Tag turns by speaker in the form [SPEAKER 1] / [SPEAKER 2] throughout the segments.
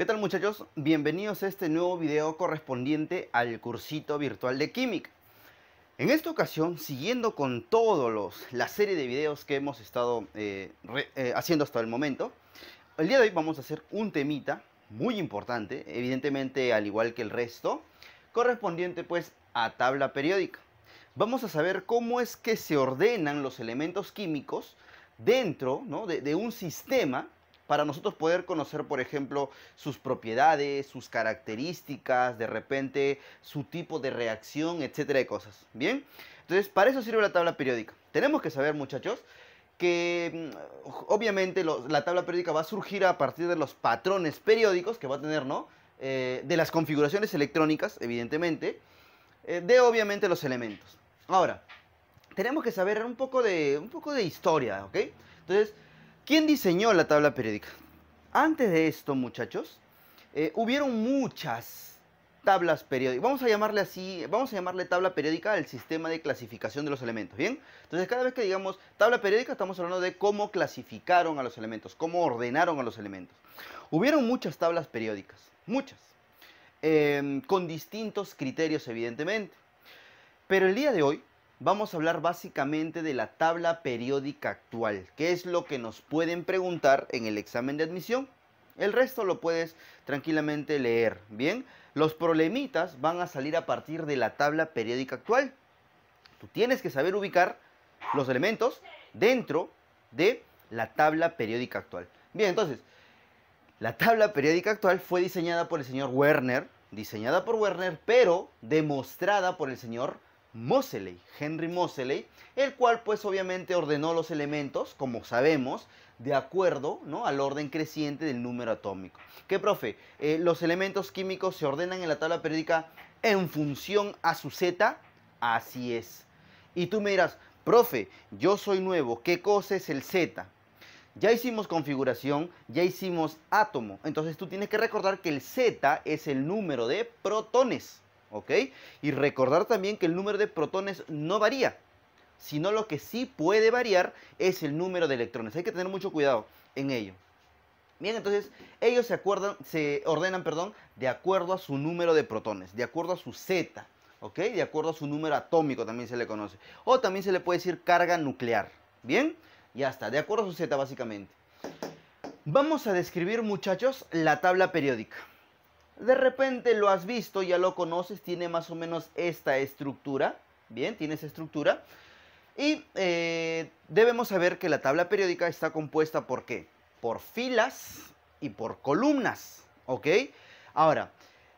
[SPEAKER 1] ¿Qué tal muchachos? Bienvenidos a este nuevo video correspondiente al cursito virtual de química. En esta ocasión, siguiendo con todos los, la serie de videos que hemos estado eh, eh, haciendo hasta el momento, el día de hoy vamos a hacer un temita muy importante, evidentemente al igual que el resto, correspondiente pues a tabla periódica. Vamos a saber cómo es que se ordenan los elementos químicos dentro de un sistema para nosotros poder conocer, por ejemplo, sus propiedades, sus características, de repente su tipo de reacción, etcétera de cosas. Bien, entonces para eso sirve la tabla periódica. Tenemos que saber, muchachos, que mm, obviamente la tabla periódica va a surgir a partir de los patrones periódicos que va a tener, ¿no? Eh, de las configuraciones electrónicas, evidentemente, eh, de obviamente los elementos. Ahora, tenemos que saber un poco de, un poco de historia, ¿ok? Entonces, ¿Quién diseñó la tabla periódica? Antes de esto, muchachos, eh, hubieron muchas tablas periódicas. Vamos a llamarle así, vamos a llamarle tabla periódica al sistema de clasificación de los elementos, ¿bien? Entonces, cada vez que digamos tabla periódica, estamos hablando de cómo clasificaron a los elementos, cómo ordenaron a los elementos. Hubieron muchas tablas periódicas, muchas, eh, con distintos criterios, evidentemente. Pero el día de hoy vamos a hablar básicamente de la tabla periódica actual, que es lo que nos pueden preguntar en el examen de admisión. El resto lo puedes tranquilamente leer, ¿bien? Los problemitas van a salir a partir de la tabla periódica actual. Tú tienes que saber ubicar los elementos dentro de la tabla periódica actual. Bien, entonces, la tabla periódica actual fue diseñada por el señor Werner, diseñada por Werner, pero demostrada por el señor Moseley, Henry Moseley, el cual pues obviamente ordenó los elementos, como sabemos, de acuerdo ¿no? al orden creciente del número atómico. ¿Qué profe, eh, los elementos químicos se ordenan en la tabla periódica en función a su Z, así es. Y tú me dirás, profe, yo soy nuevo, ¿qué cosa es el Z? Ya hicimos configuración, ya hicimos átomo, entonces tú tienes que recordar que el Z es el número de protones. Y recordar también que el número de protones no varía, sino lo que sí puede variar es el número de electrones. Hay que tener mucho cuidado en ello. Bien, entonces ellos se, acuerdan, se ordenan perdón, de acuerdo a su número de protones, de acuerdo a su Z, De acuerdo a su número atómico también se le conoce. O también se le puede decir carga nuclear, ¿bien? Ya está, de acuerdo a su Z básicamente. Vamos a describir muchachos la tabla periódica. De repente lo has visto, ya lo conoces, tiene más o menos esta estructura. Bien, tiene esa estructura. Y eh, debemos saber que la tabla periódica está compuesta por qué? Por filas y por columnas. ¿Ok? Ahora,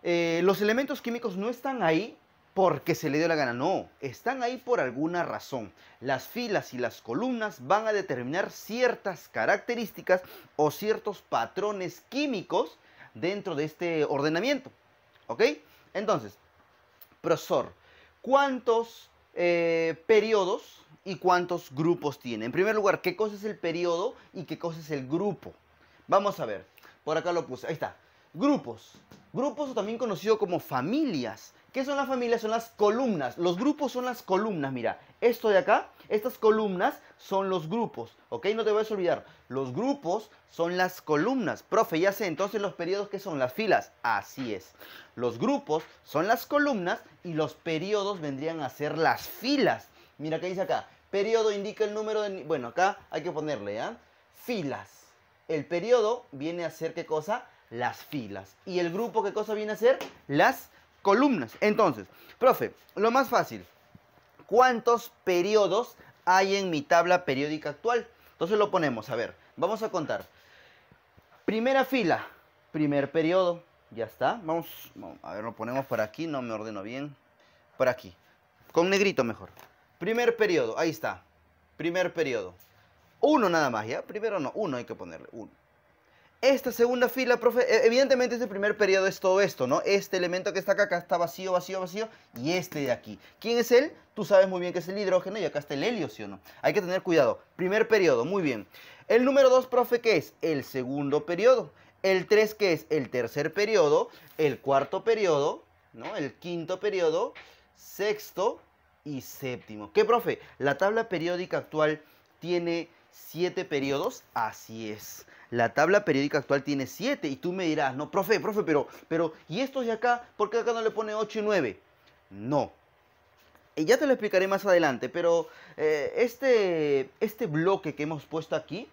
[SPEAKER 1] eh, los elementos químicos no están ahí porque se le dio la gana, no, están ahí por alguna razón. Las filas y las columnas van a determinar ciertas características o ciertos patrones químicos dentro de este ordenamiento. ¿Ok? Entonces, Profesor ¿cuántos eh, periodos y cuántos grupos tiene? En primer lugar, ¿qué cosa es el periodo y qué cosa es el grupo? Vamos a ver, por acá lo puse, ahí está. Grupos, grupos o también conocido como familias. ¿Qué son las familias? Son las columnas. Los grupos son las columnas, mira. Esto de acá, estas columnas son los grupos, ¿ok? No te vayas a olvidar. Los grupos son las columnas. Profe, ya sé, entonces los periodos, ¿qué son? Las filas. Así es. Los grupos son las columnas y los periodos vendrían a ser las filas. Mira qué dice acá. Periodo indica el número de... Bueno, acá hay que ponerle, ¿eh? Filas. El periodo viene a ser, ¿qué cosa? Las filas. ¿Y el grupo qué cosa viene a ser? Las filas columnas. Entonces, profe, lo más fácil, ¿cuántos periodos hay en mi tabla periódica actual? Entonces lo ponemos, a ver, vamos a contar. Primera fila, primer periodo, ya está. Vamos, a ver, lo ponemos por aquí, no me ordeno bien. Por aquí, con negrito mejor. Primer periodo, ahí está. Primer periodo. Uno nada más, ¿ya? Primero no, uno hay que ponerle, uno. Esta segunda fila, profe, e, evidentemente este primer periodo es todo esto, ¿no? Este elemento que está acá, acá está vacío, vacío, vacío, y este de aquí. ¿Quién es él? Tú sabes muy bien que es el hidrógeno y acá está el helio, ¿sí o no? Hay que tener cuidado. Primer periodo, muy bien. El número dos, profe, ¿qué es? El segundo periodo. El tres, ¿qué es? El tercer periodo. El cuarto periodo, ¿no? El quinto periodo. Sexto y séptimo. ¿Qué, profe? La tabla periódica actual tiene siete periodos. Así es. La tabla periódica actual tiene 7 y tú me dirás, no, profe, profe, pero, pero, ¿y estos de acá? ¿Por qué acá no le pone 8 y 9? No. Y ya te lo explicaré más adelante, pero eh, este, este bloque que hemos puesto aquí,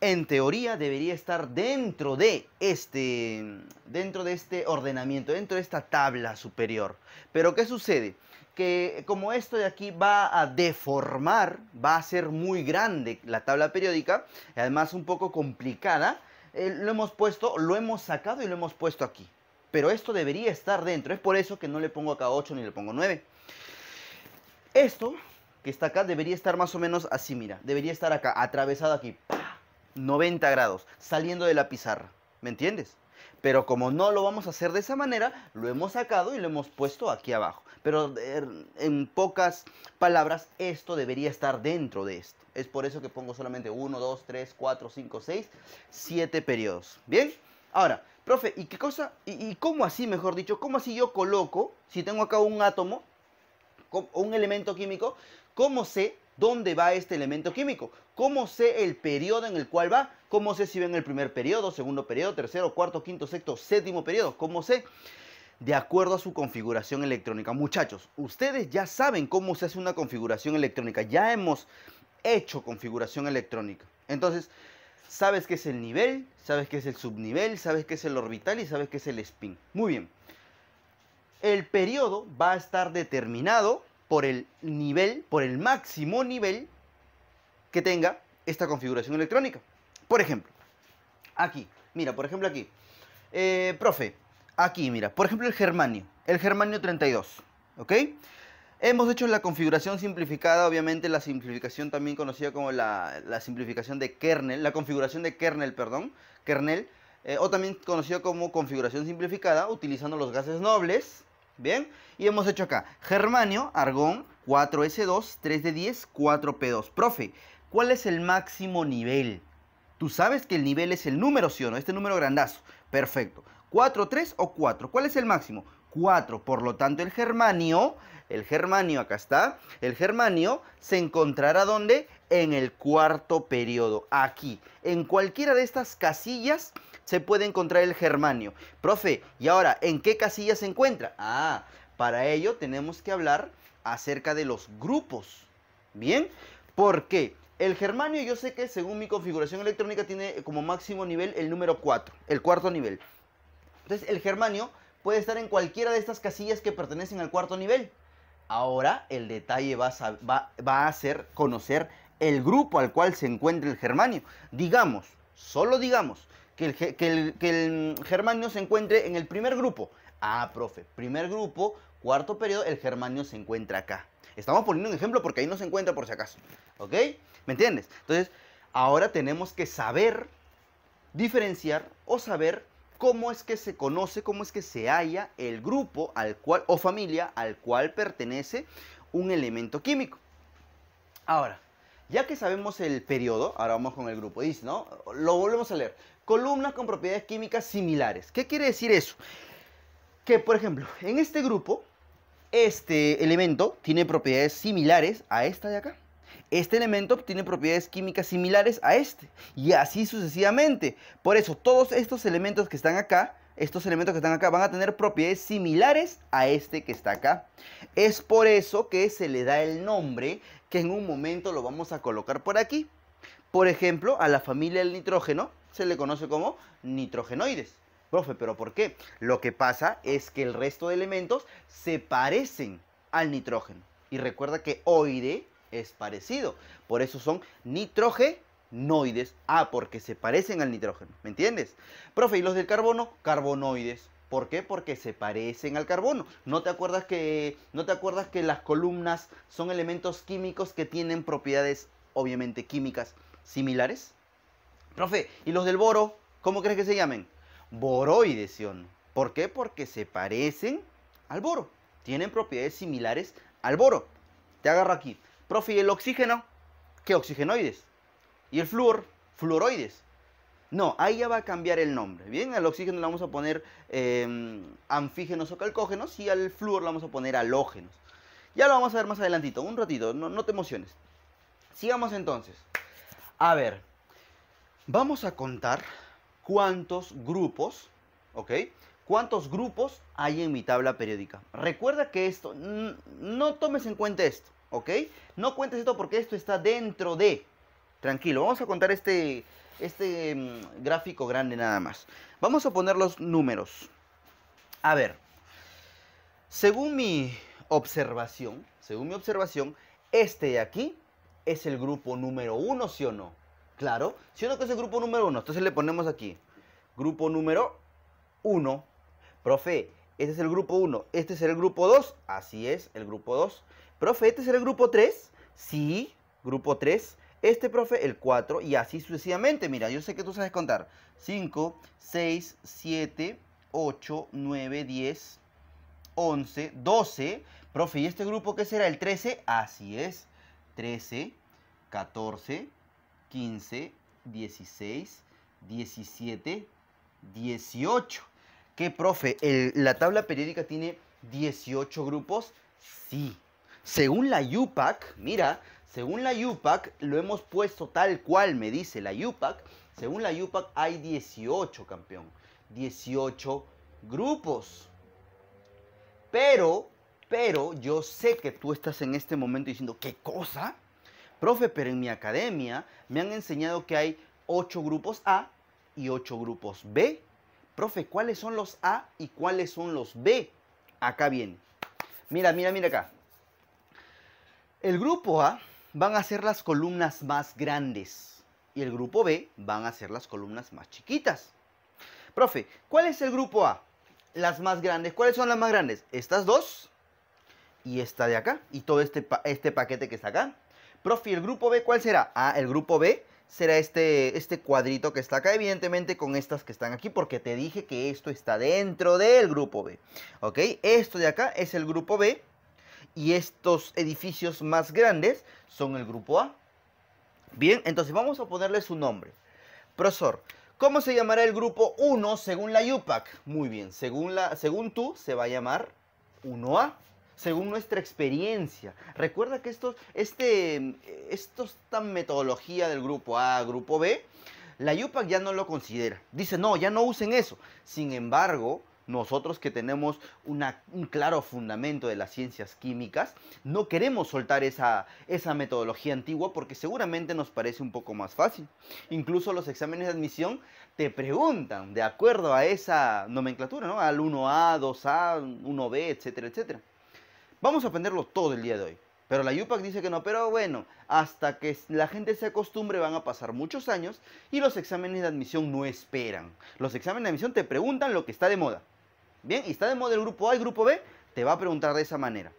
[SPEAKER 1] en teoría debería estar dentro de este dentro de este ordenamiento, dentro de esta tabla superior. Pero ¿qué sucede? que como esto de aquí va a deformar, va a ser muy grande la tabla periódica, además un poco complicada, eh, lo hemos puesto, lo hemos sacado y lo hemos puesto aquí. Pero esto debería estar dentro, es por eso que no le pongo acá 8 ni le pongo 9. Esto que está acá debería estar más o menos así, mira, debería estar acá, atravesado aquí, 90 grados, saliendo de la pizarra, ¿me entiendes? Pero como no lo vamos a hacer de esa manera, lo hemos sacado y lo hemos puesto aquí abajo pero er, en pocas palabras, esto debería estar dentro de esto. Es por eso que pongo solamente 1, 2, 3, 4, 5, 6, 7 periodos. ¿Bien? Ahora, profe, ¿y qué cosa? ¿Y, cómo así, mejor dicho? ¿Cómo así yo coloco, si tengo acá un átomo, un elemento químico, cómo sé dónde va este elemento químico, cómo sé el periodo en el cual va, cómo sé si va en el primer periodo, segundo periodo, tercero, cuarto, quinto, sexto, séptimo periodo, cómo sé de acuerdo a su configuración electrónica. Muchachos, ustedes ya saben cómo se hace una configuración electrónica. Ya hemos hecho configuración electrónica. Entonces, sabes qué es el nivel, sabes qué es el subnivel, sabes qué es el orbital y sabes qué es el spin. Muy bien. El periodo va a estar determinado por el nivel, por el máximo nivel que tenga esta configuración electrónica. Por ejemplo, aquí, mira, por ejemplo aquí. Eh, profe, Aquí, mira, por ejemplo el germanio, el germanio 32, ¿ok? Hemos hecho la configuración simplificada, obviamente la simplificación también conocida como la, simplificación de kernel, la configuración de kernel, perdón, kernel, eh, o también conocida como configuración simplificada, utilizando los gases nobles, ¿bien? Y hemos hecho acá, germanio, argón, 4S2, 3D10, 4P2. Profe, ¿cuál es el máximo nivel? Tú sabes que el nivel es el número, ¿sí o no? Este número grandazo. Perfecto. 4, 3 o 4. ¿Cuál es el máximo? 4. Por lo tanto, el germanio, el germanio, acá está, el germanio se encontrará donde? En el cuarto periodo, aquí. En cualquiera de estas casillas se puede encontrar el germanio. Profe, ¿y ahora en qué casilla se encuentra? Ah, para ello tenemos que hablar acerca de los grupos. ¿Bien? Porque el germanio yo sé que según mi configuración electrónica tiene como máximo nivel el número 4, el cuarto nivel. Entonces el germanio puede estar en cualquiera de estas casillas que pertenecen al cuarto nivel. Ahora el detalle va a, va, conocer el grupo al cual se encuentra el germanio. Digamos, solo digamos, que que el, germanio se encuentre en el primer grupo. Ah, profe, primer grupo, cuarto periodo, el germanio se encuentra acá. Estamos poniendo un ejemplo porque ahí no se encuentra por si acaso. ¿Ok? ¿Me entiendes? Entonces, ahora tenemos que saber diferenciar o saber cómo es que se conoce, cómo es que se halla el grupo al cual, o familia al cual pertenece un elemento químico. Ahora, ya que sabemos el periodo, ahora vamos con el grupo, dice, ¿no? Lo volvemos a leer. Columnas con propiedades químicas similares. ¿Qué quiere decir eso? Que, por ejemplo, en este grupo, este elemento tiene propiedades similares a esta de acá. Este elemento tiene propiedades químicas similares a este y así sucesivamente. Por eso todos estos elementos que están acá, estos elementos que están acá van a tener propiedades similares a este que está acá. Es por eso que se le da el nombre que en un momento lo vamos a colocar por aquí. Por ejemplo, a la familia del nitrógeno se le conoce como nitrogenoides. Profe, ¿pero por qué? Lo que pasa es que el resto de elementos se parecen al nitrógeno. Y recuerda que oide es parecido. Por eso son nitrogenoides. Ah, porque se parecen al nitrógeno. ¿Me entiendes? Profe, ¿y los del carbono? Carbonoides. ¿Por qué? Porque se parecen al carbono. ¿No te acuerdas que, no te acuerdas que las columnas son elementos químicos que tienen propiedades, obviamente, químicas similares? Profe, ¿y los del boro? ¿Cómo crees que se llamen? Boroides, ¿sí no? ¿Por qué? Porque se parecen al boro. Tienen propiedades similares al boro. Te agarro aquí. Profe, ¿y el oxígeno? ¿Qué oxigenoides? ¿Y el flúor? Fluoroides. No, ahí ya va a cambiar el nombre. Bien, al oxígeno le vamos a poner em, anfígenos o calcógenos y al flúor le vamos a poner halógenos. Ya lo vamos a ver más adelantito, un ratito, no te emociones. Sigamos entonces. A ver, vamos a contar cuántos grupos, ¿ok? ¿Cuántos grupos hay en mi tabla periódica? Recuerda que esto, no tomes en cuenta esto. ¿ok? No cuentes esto porque esto está dentro de. Tranquilo, vamos a contar este, este mm, gráfico grande nada más. Vamos a poner los números. A ver, según mi observación, según mi observación, este de aquí es el grupo número uno, ¿sí o no? Claro, ¿sí o no que es el grupo número uno? Entonces le ponemos aquí, grupo número uno. Profe, este es el grupo uno, este es el grupo dos así es, el grupo dos Profe, ¿este será el grupo 3? Sí, grupo 3. Este, profe, el 4 y así sucesivamente. Mira, yo sé que tú sabes contar. 5, 6, 7, 8, 9, 10, 11, 12. Profe, ¿y este grupo qué será? ¿El 13? Así es. 13, 14, 15, 16, 17, 18. ¿Qué, profe? ¿La tabla periódica tiene 18 grupos? Sí. Según la UPAC, mira, según la UPAC, lo hemos puesto tal cual me dice la UPAC, según la UPAC hay 18, campeón. 18 grupos. Pero, pero yo sé que tú estás en este momento diciendo, ¿qué cosa? Profe, pero en mi academia me han enseñado que hay 8 grupos A y 8 grupos B. Profe, ¿cuáles son los A y cuáles son los B? Acá viene. Mira, mira, mira acá. El grupo A van a ser las columnas más grandes y el grupo B van a ser las columnas más chiquitas. Profe, ¿cuál es el grupo A? Las más grandes. ¿Cuáles son las más grandes? Estas dos y esta de acá y todo este, este paquete que está acá. Profe, ¿el grupo B cuál será? Ah, el grupo B será este, este cuadrito que está acá, evidentemente con estas que están aquí, porque te dije que esto está dentro del grupo B. ¿Ok? Esto de acá es el grupo B y estos edificios más grandes son el grupo A. Bien, entonces vamos a ponerle su nombre. Profesor, ¿cómo se llamará el grupo 1 según la UPAC? Muy bien, según, la, según tú se va a llamar 1A, según nuestra experiencia. Recuerda que este, esto, esta metodología del grupo A, grupo B, la UPAC ya no lo considera. Dice, no, ya no usen eso. Sin embargo, nosotros que tenemos un claro fundamento de las ciencias químicas, no queremos soltar esa, metodología antigua porque seguramente nos parece un poco más fácil. Incluso los exámenes de admisión te preguntan de acuerdo a esa nomenclatura, Al 1A, 2A, 1B, etcétera, etcétera. Vamos a aprenderlo todo el día de hoy. Pero la UPAC dice que no, pero bueno, hasta que la gente se acostumbre van a pasar muchos años y los exámenes de admisión no esperan. Los exámenes de admisión te preguntan lo que está de moda. Bien, y está de moda el grupo A y grupo B, te va a preguntar de esa manera.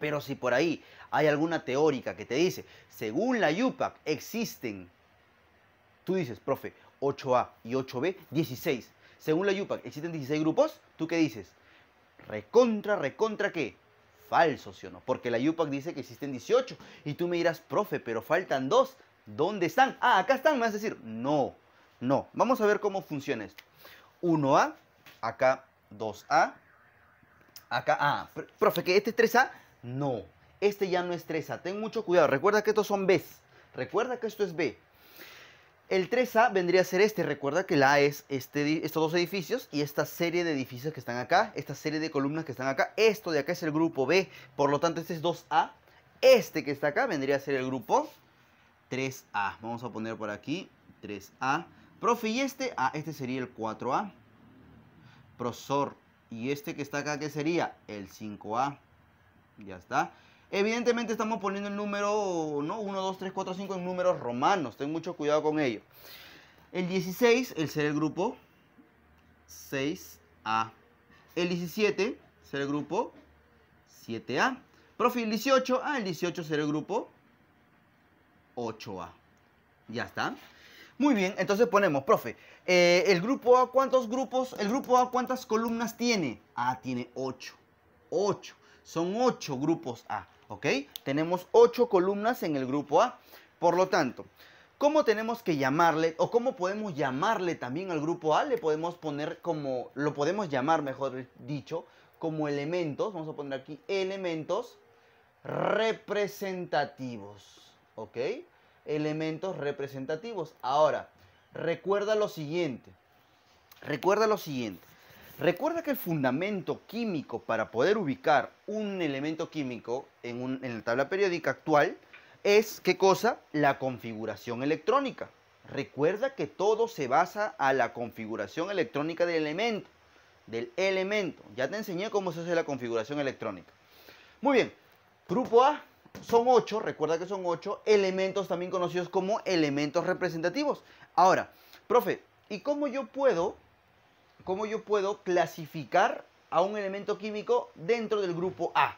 [SPEAKER 1] Pero si por ahí hay alguna teórica que te dice, según la UPAC existen, tú dices, profe, 8A y 8B, 16. Según la UPAC existen 16 grupos, ¿tú qué dices? Recontra, recontra qué? Falso, ¿sí o no? Porque la UPAC dice que existen 18 y tú me dirás, profe, pero faltan dos. ¿Dónde están? Ah, acá están, me vas a decir, no, no. Vamos a ver cómo funciona esto. 1A, acá 2A. Acá, ah, profe, que este es 3A. No, este ya no es 3A. Ten mucho cuidado. Recuerda que estos son Bs. Recuerda que esto es B. El 3A vendría a ser este. Recuerda que la A es este, estos dos edificios y esta serie de edificios que están acá, esta serie de columnas que están acá. Esto de acá es el grupo B, por lo tanto este es 2A. Este que está acá vendría a ser el grupo 3A. Vamos a poner por aquí 3A. Profe, ¿y este? a, ah, este sería el 4A. Profesor, Y este que está acá, ¿qué sería? El 5A. Ya está. Evidentemente estamos poniendo el número, ¿no? 1, 2, 3, 4, 5 en números romanos. Ten mucho cuidado con ello. El 16, el ser el grupo 6A. El 17, ser el grupo 7A. el 18, ah, el 18 ser el grupo 8A. Ya está. Muy bien, entonces ponemos, profe, eh, el grupo A, ¿cuántos grupos? El grupo A, ¿cuántas columnas tiene? A tiene 8. 8. Son 8 grupos A, ¿ok? Tenemos 8 columnas en el grupo A. Por lo tanto, ¿Cómo tenemos que llamarle o cómo podemos llamarle también al grupo A? Le podemos poner como, lo podemos llamar, mejor dicho, como elementos, vamos a poner aquí elementos representativos, ¿ok? Elementos representativos. Ahora, recuerda lo siguiente. Recuerda lo siguiente. Recuerda que el fundamento químico para poder ubicar un elemento químico en, la tabla periódica actual es, ¿qué cosa? La configuración electrónica. Recuerda que todo se basa a la configuración electrónica del elemento. Del elemento. Ya te enseñé cómo se hace la configuración electrónica. Muy bien. Grupo A son 8, recuerda que son ocho elementos también conocidos como elementos representativos. Ahora, profe, ¿y cómo yo puedo, yo puedo clasificar a un elemento químico dentro del grupo A?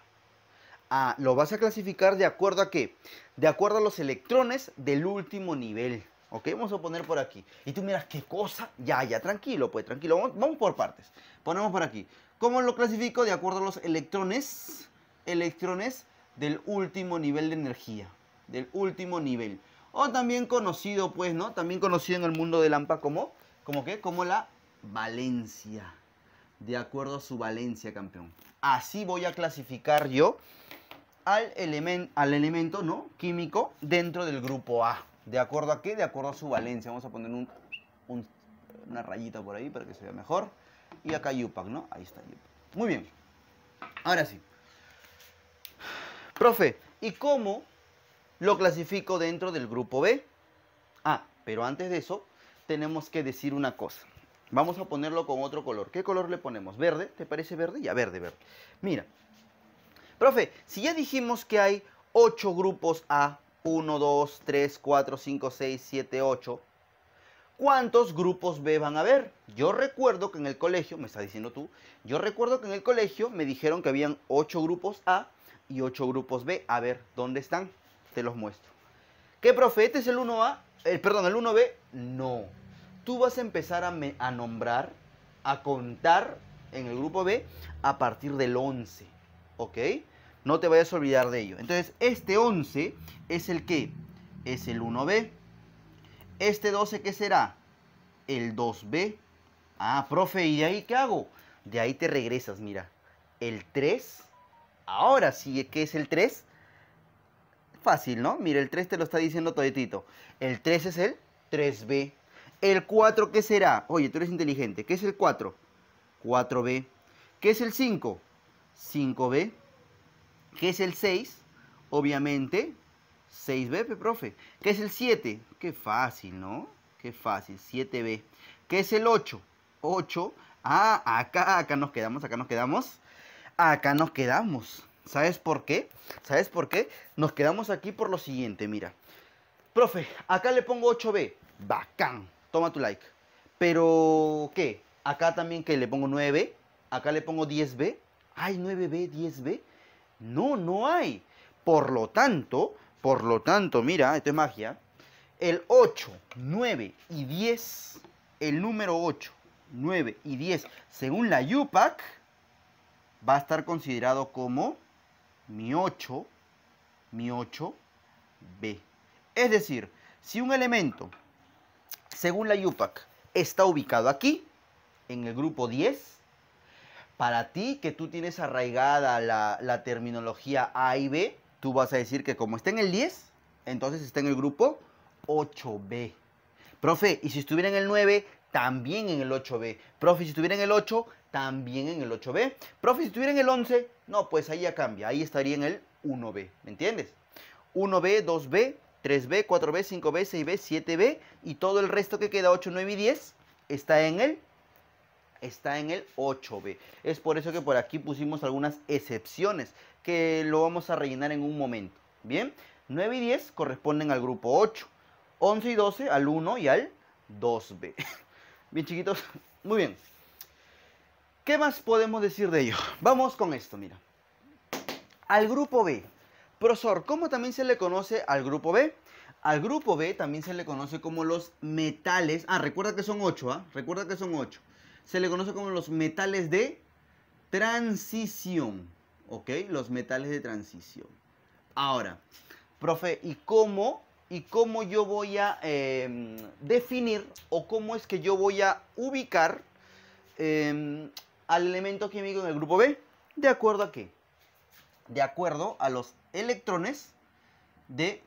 [SPEAKER 1] Ah, lo vas a clasificar de acuerdo a qué? De acuerdo a los electrones del último nivel. ¿Ok? Vamos a poner por aquí. Y tú miras, ¿qué cosa? Ya, ya, tranquilo, pues, tranquilo. Vamos, vamos por partes. Ponemos por aquí. ¿Cómo lo clasifico? De acuerdo a los electrones, electrones del último nivel de energía. Del último nivel o también conocido, pues, ¿no? También conocido en el mundo del AMPA como, como qué? Como la valencia, de acuerdo a su valencia, campeón. Así voy a clasificar yo al, al elemento, ¿no? Químico dentro del grupo A. ¿De acuerdo a qué? De acuerdo a su valencia. Vamos a poner una rayita por ahí para que se vea mejor. Y acá Yupac, ¿no? Ahí está Yupac. Muy bien. Ahora sí. Profe, ¿y cómo lo clasifico dentro del grupo B. Ah, pero antes de eso, tenemos que decir una cosa. Vamos a ponerlo con otro color. ¿Qué color le ponemos? ¿Verde? ¿Te parece verde? Ya, verde, verde. Mira, profe, si ya dijimos que hay 8 grupos A, 1, 2, 3, 4, 5, 6, 7, 8, ¿cuántos grupos B van a haber? Yo recuerdo que en el colegio, me está diciendo tú, yo recuerdo que en el colegio me dijeron que habían 8 grupos A y 8 grupos B. A ver, ¿dónde están? te los muestro. ¿Qué profe? Este es el 1A? Eh, perdón, el 1B. No. Tú vas a empezar a, nombrar, a contar en el grupo B a partir del 11. ¿Ok? No te vayas a olvidar de ello. Entonces, este 11 es el que es el 1B. Este 12, ¿qué será? El 2B. Ah, profe, ¿y de ahí qué hago? De ahí te regresas, mira. El 3. Ahora sí, ¿qué es el 3? Fácil, ¿no? Mira, el 3 te lo está diciendo toditito. El 3 es el 3B. ¿El 4 qué será? Oye, tú eres inteligente. ¿Qué es el 4? 4B. ¿Qué es el 5? 5B. ¿Qué es el 6? Obviamente, 6B, profe. ¿Qué es el 7? Qué fácil, ¿no? Qué fácil, 7B. ¿Qué es el 8? 8. Ah, acá, acá nos quedamos, acá nos quedamos. Acá nos quedamos. ¿Sabes por qué? ¿Sabes por qué? Nos quedamos aquí por lo siguiente, mira. Profe, acá le pongo 8B. Bacán. Toma tu like. Pero, ¿qué? Acá también que le pongo 9B. Acá le pongo 10B. ¿Hay 9B, 10B? No, no hay. Por lo tanto, por lo tanto, mira, esto es magia. El 8, 9 y 10, el número 8, 9 y 10, según la UPAC, va a estar considerado como mi 8, mi 8b. Es decir, si un elemento, según la UPAC, está ubicado aquí, en el grupo 10, para ti que tú tienes arraigada la, la terminología A y B, tú vas a decir que como está en el 10, entonces está en el grupo 8b. Profe, y si estuviera en el 9, también en el 8b. Profe, si estuviera en el 8, también en el 8B. Profe, si estuviera en el 11, no, pues ahí ya cambia, ahí estaría en el 1B, ¿me entiendes? 1B, 2B, 3B, 4B, 5B, 6B, 7B y todo el resto que queda 8, 9 y 10 está en el está en el 8B. Es por eso que por aquí pusimos algunas excepciones que lo vamos a rellenar en un momento, ¿bien? 9 y 10 corresponden al grupo 8, 11 y 12 al 1 y al 2B. Bien chiquitos, muy bien. ¿Qué más podemos decir de ello? Vamos con esto, mira. Al grupo B. Profesor, ¿cómo también se le conoce al grupo B? Al grupo B también se le conoce como los metales. Ah, recuerda que son 8, ¿ah? Recuerda que son 8. Se le conoce como los metales de transición. ¿Ok? Los metales de transición. Ahora, profe, ¿y cómo? ¿Y cómo yo voy a em, definir o cómo es que yo voy a ubicar em, al elemento químico en el grupo B. ¿De acuerdo a qué? De acuerdo a los electrones de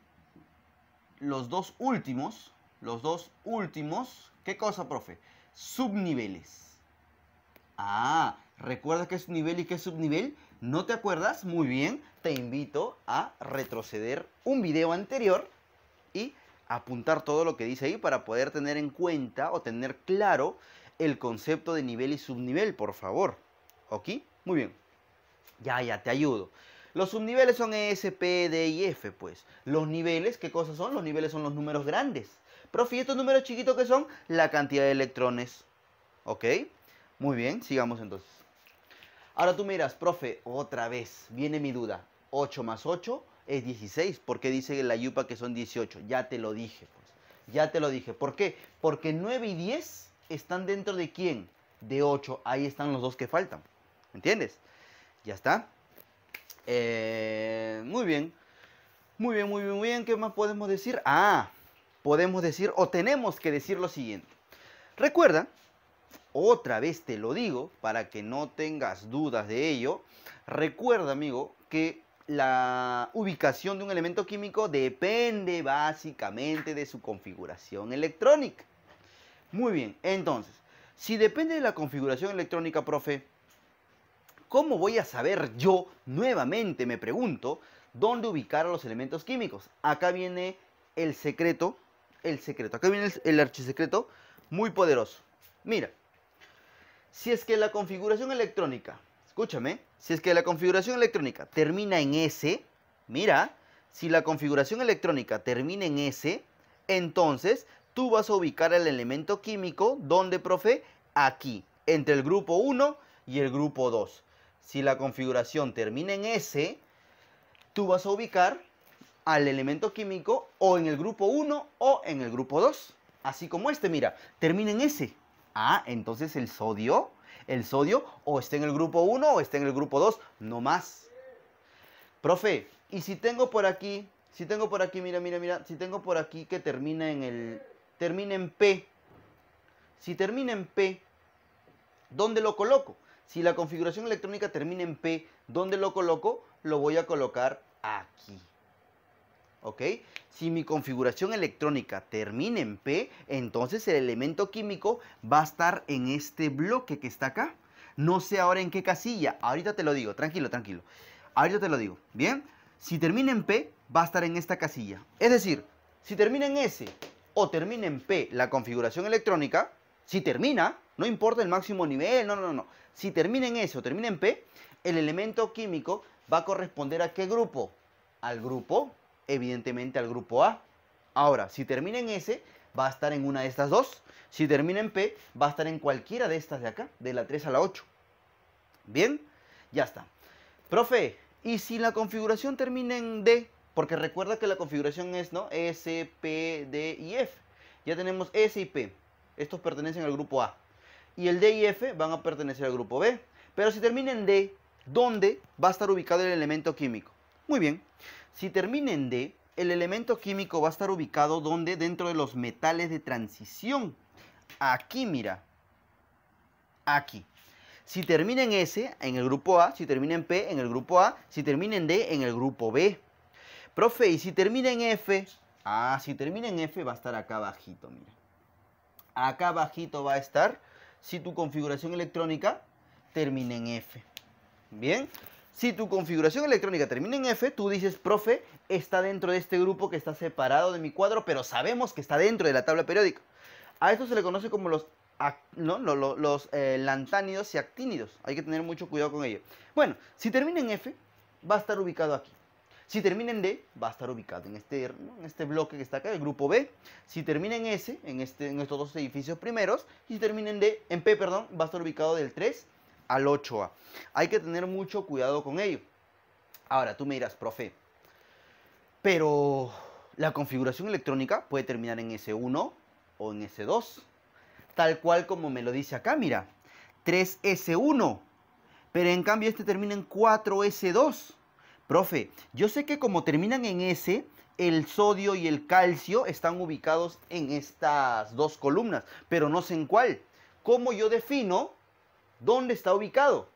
[SPEAKER 1] los dos últimos, los dos últimos, ¿qué cosa, profe? Subniveles. Ah, ¿recuerdas qué es nivel y qué es subnivel? ¿No te acuerdas? Muy bien, te invito a retroceder un video anterior y apuntar todo lo que dice ahí para poder tener en cuenta o tener claro el concepto de nivel y subnivel, por favor. ¿Ok? Muy bien. Ya, ya, te ayudo. Los subniveles son e, S, P, D y F, pues. Los niveles, ¿qué cosas son? Los niveles son los números grandes. Profi, estos números chiquitos que son? La cantidad de electrones. ¿Ok? Muy bien, sigamos entonces. Ahora tú miras, profe, otra vez, viene mi duda. 8 más 8 es 16. ¿Por qué dice la yupa que son 18? Ya te lo dije, pues. Ya te lo dije. ¿Por qué? Porque 9 y 10 están dentro de quién? De 8. Ahí están los dos que faltan. ¿Entiendes? Ya está. Eh, muy bien. Muy bien, muy bien, muy bien. ¿Qué más podemos decir? Ah, podemos decir o tenemos que decir lo siguiente. Recuerda, otra vez te lo digo para que no tengas dudas de ello. Recuerda, amigo, que la ubicación de un elemento químico depende básicamente de su configuración electrónica. Muy bien, entonces, si depende de la configuración electrónica, profe, ¿cómo voy a saber yo, nuevamente me pregunto, dónde ubicar a los elementos químicos? Acá viene el secreto, el secreto, acá viene el, archisecreto muy poderoso. Mira, si es que la configuración electrónica, escúchame, si es que la configuración electrónica termina en S, mira, si la configuración electrónica termina en S, entonces tú vas a ubicar el elemento químico, ¿dónde, profe? Aquí, entre el grupo 1 y el grupo 2. Si la configuración termina en S, tú vas a ubicar al elemento químico o en el grupo 1 o en el grupo 2. Así como este, mira, termina en S. Ah, entonces el sodio, el sodio o está en el grupo 1 o está en el grupo 2, no más. Profe, y si tengo por aquí, si tengo por aquí, mira, mira, mira, si tengo por aquí que termina en el termina en P. Si termina en P, ¿dónde lo coloco? Si la configuración electrónica termina en P, ¿dónde lo coloco? Lo voy a colocar aquí. ¿Ok? Si mi configuración electrónica termina en P, entonces el elemento químico va a estar en este bloque que está acá. No sé ahora en qué casilla. Ahorita te lo digo. Tranquilo, tranquilo. Ahorita te lo digo. ¿Bien? Si termina en P, va a estar en esta casilla. Es decir, si termina en S, o termina en P la configuración electrónica, si termina, no importa el máximo nivel, no, no, no, si termina en S o termina en P, el elemento químico va a corresponder a qué grupo? Al grupo, evidentemente al grupo A. Ahora, si termina en S, va a estar en una de estas dos. Si termina en P, va a estar en cualquiera de estas de acá, de la 3 a la 8. ¿Bien? Ya está. Profe, ¿y si la configuración termina en D? Porque recuerda que la configuración es, ¿no? S, e, P, D y F. Ya tenemos S e, y P. Estos pertenecen al grupo A. Y el D y F van a pertenecer al grupo B. Pero si termina en D, ¿dónde va a estar ubicado el elemento químico? Muy bien. Si termina en D, el elemento químico va a estar ubicado ¿Dónde? dentro de los metales de transición. Aquí, mira. Aquí. Si termina en S, en el grupo A. Si termina en P, en el grupo A. Si termina en D, en el grupo B. Profe, y si termina en F, ah, si termina en F va a estar acá bajito, mira. Acá bajito va a estar si tu configuración electrónica termina en F. Bien, si tu configuración electrónica termina en F, tú dices, profe, está dentro de este grupo que está separado de mi cuadro, pero sabemos que está dentro de la tabla periódica. A esto se le conoce como los, los, eh, lantánidos y actínidos. Hay que tener mucho cuidado con ello. Bueno, si termina en F, va a estar ubicado aquí. Si termina en D, va a estar ubicado en este, este bloque que está acá, el grupo B. Si termina en S, en, este, en estos dos edificios primeros. Y si termina en D, en P, perdón, va a estar ubicado del 3 al 8A. Hay que tener mucho cuidado con ello. Ahora, tú me dirás, profe, pero la configuración electrónica puede terminar en S1 o en S2. Tal cual como me lo dice acá, mira. 3S1. Pero en cambio este termina en 4S2. Profe, yo sé que como terminan en S, el sodio y el calcio están ubicados en estas dos columnas, pero no sé en cuál. ¿Cómo yo defino dónde está ubicado?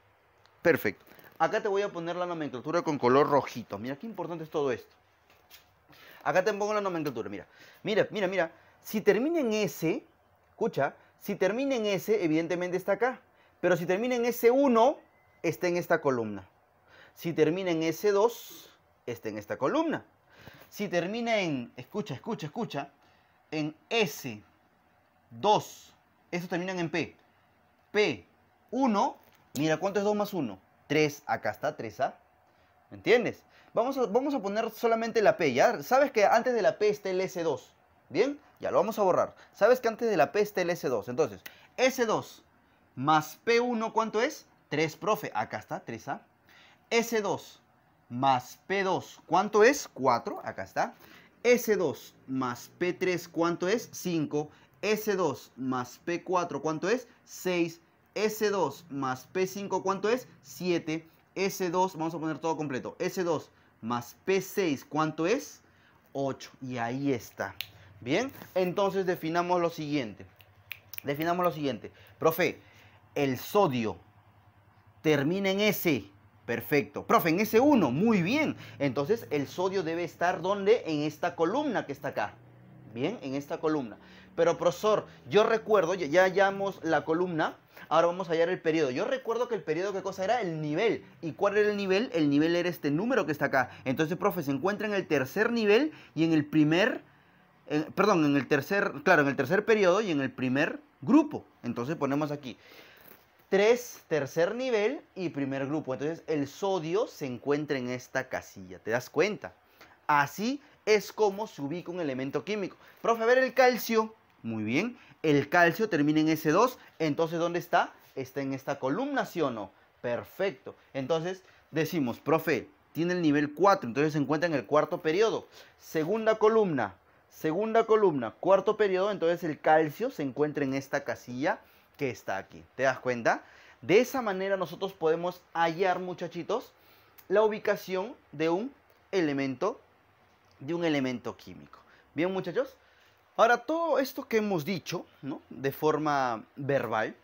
[SPEAKER 1] Perfecto. Acá te voy a poner la nomenclatura con color rojito. Mira qué importante es todo esto. Acá te pongo la nomenclatura, mira. Mira, mira, mira. Si termina en S, escucha, si termina en S, evidentemente está acá. Pero si termina en S1, está en esta columna. Si termina en S2, está en esta columna. Si termina en, escucha, escucha, escucha, en S2, estos terminan en P. P1, mira cuánto es 2 más 1. 3, acá está 3A. ¿Me entiendes? Vamos a, vamos a poner solamente la P, ¿ya? Sabes que antes de la P está el S2. ¿Bien? Ya lo vamos a borrar. Sabes que antes de la P está el S2. Entonces, S2 más P1, ¿cuánto es? 3, profe. Acá está, 3A. S2 más P2, ¿cuánto es? 4, acá está. S2 más P3, ¿cuánto es? 5. S2 más P4, ¿cuánto es? 6. S2 más P5, ¿cuánto es? 7. S2, vamos a poner todo completo. S2 más P6, ¿cuánto es? 8. Y ahí está. Bien, entonces definamos lo siguiente. Definamos lo siguiente. Profe, el sodio termina en S Perfecto. Profe, en s 1, muy bien. Entonces el sodio debe estar donde? En esta columna que está acá. Bien, en esta columna. Pero profesor, yo recuerdo, ya hallamos la columna, ahora vamos a hallar el periodo. Yo recuerdo que el periodo, ¿qué cosa era? El nivel. ¿Y cuál era el nivel? El nivel era este número que está acá. Entonces, profe, se encuentra en el tercer nivel y en el primer, perdón, en el tercer, claro, en el tercer periodo y en el primer grupo. Entonces ponemos aquí. 3, tercer nivel y primer grupo. Entonces el sodio se encuentra en esta casilla, ¿te das cuenta? Así es como se ubica un elemento químico. Profe, a ver el calcio. Muy bien, el calcio termina en S2, entonces ¿dónde está? Está en esta columna, ¿sí o no? Perfecto. Entonces decimos, profe, tiene el nivel 4, entonces se encuentra en el cuarto periodo. Segunda columna, segunda columna, cuarto periodo, entonces el calcio se encuentra en esta casilla que está aquí. ¿Te das cuenta? De esa manera nosotros podemos hallar, muchachitos, la ubicación de un elemento, de un elemento químico. Bien, muchachos. Ahora, todo esto que hemos dicho, ¿no? De forma verbal,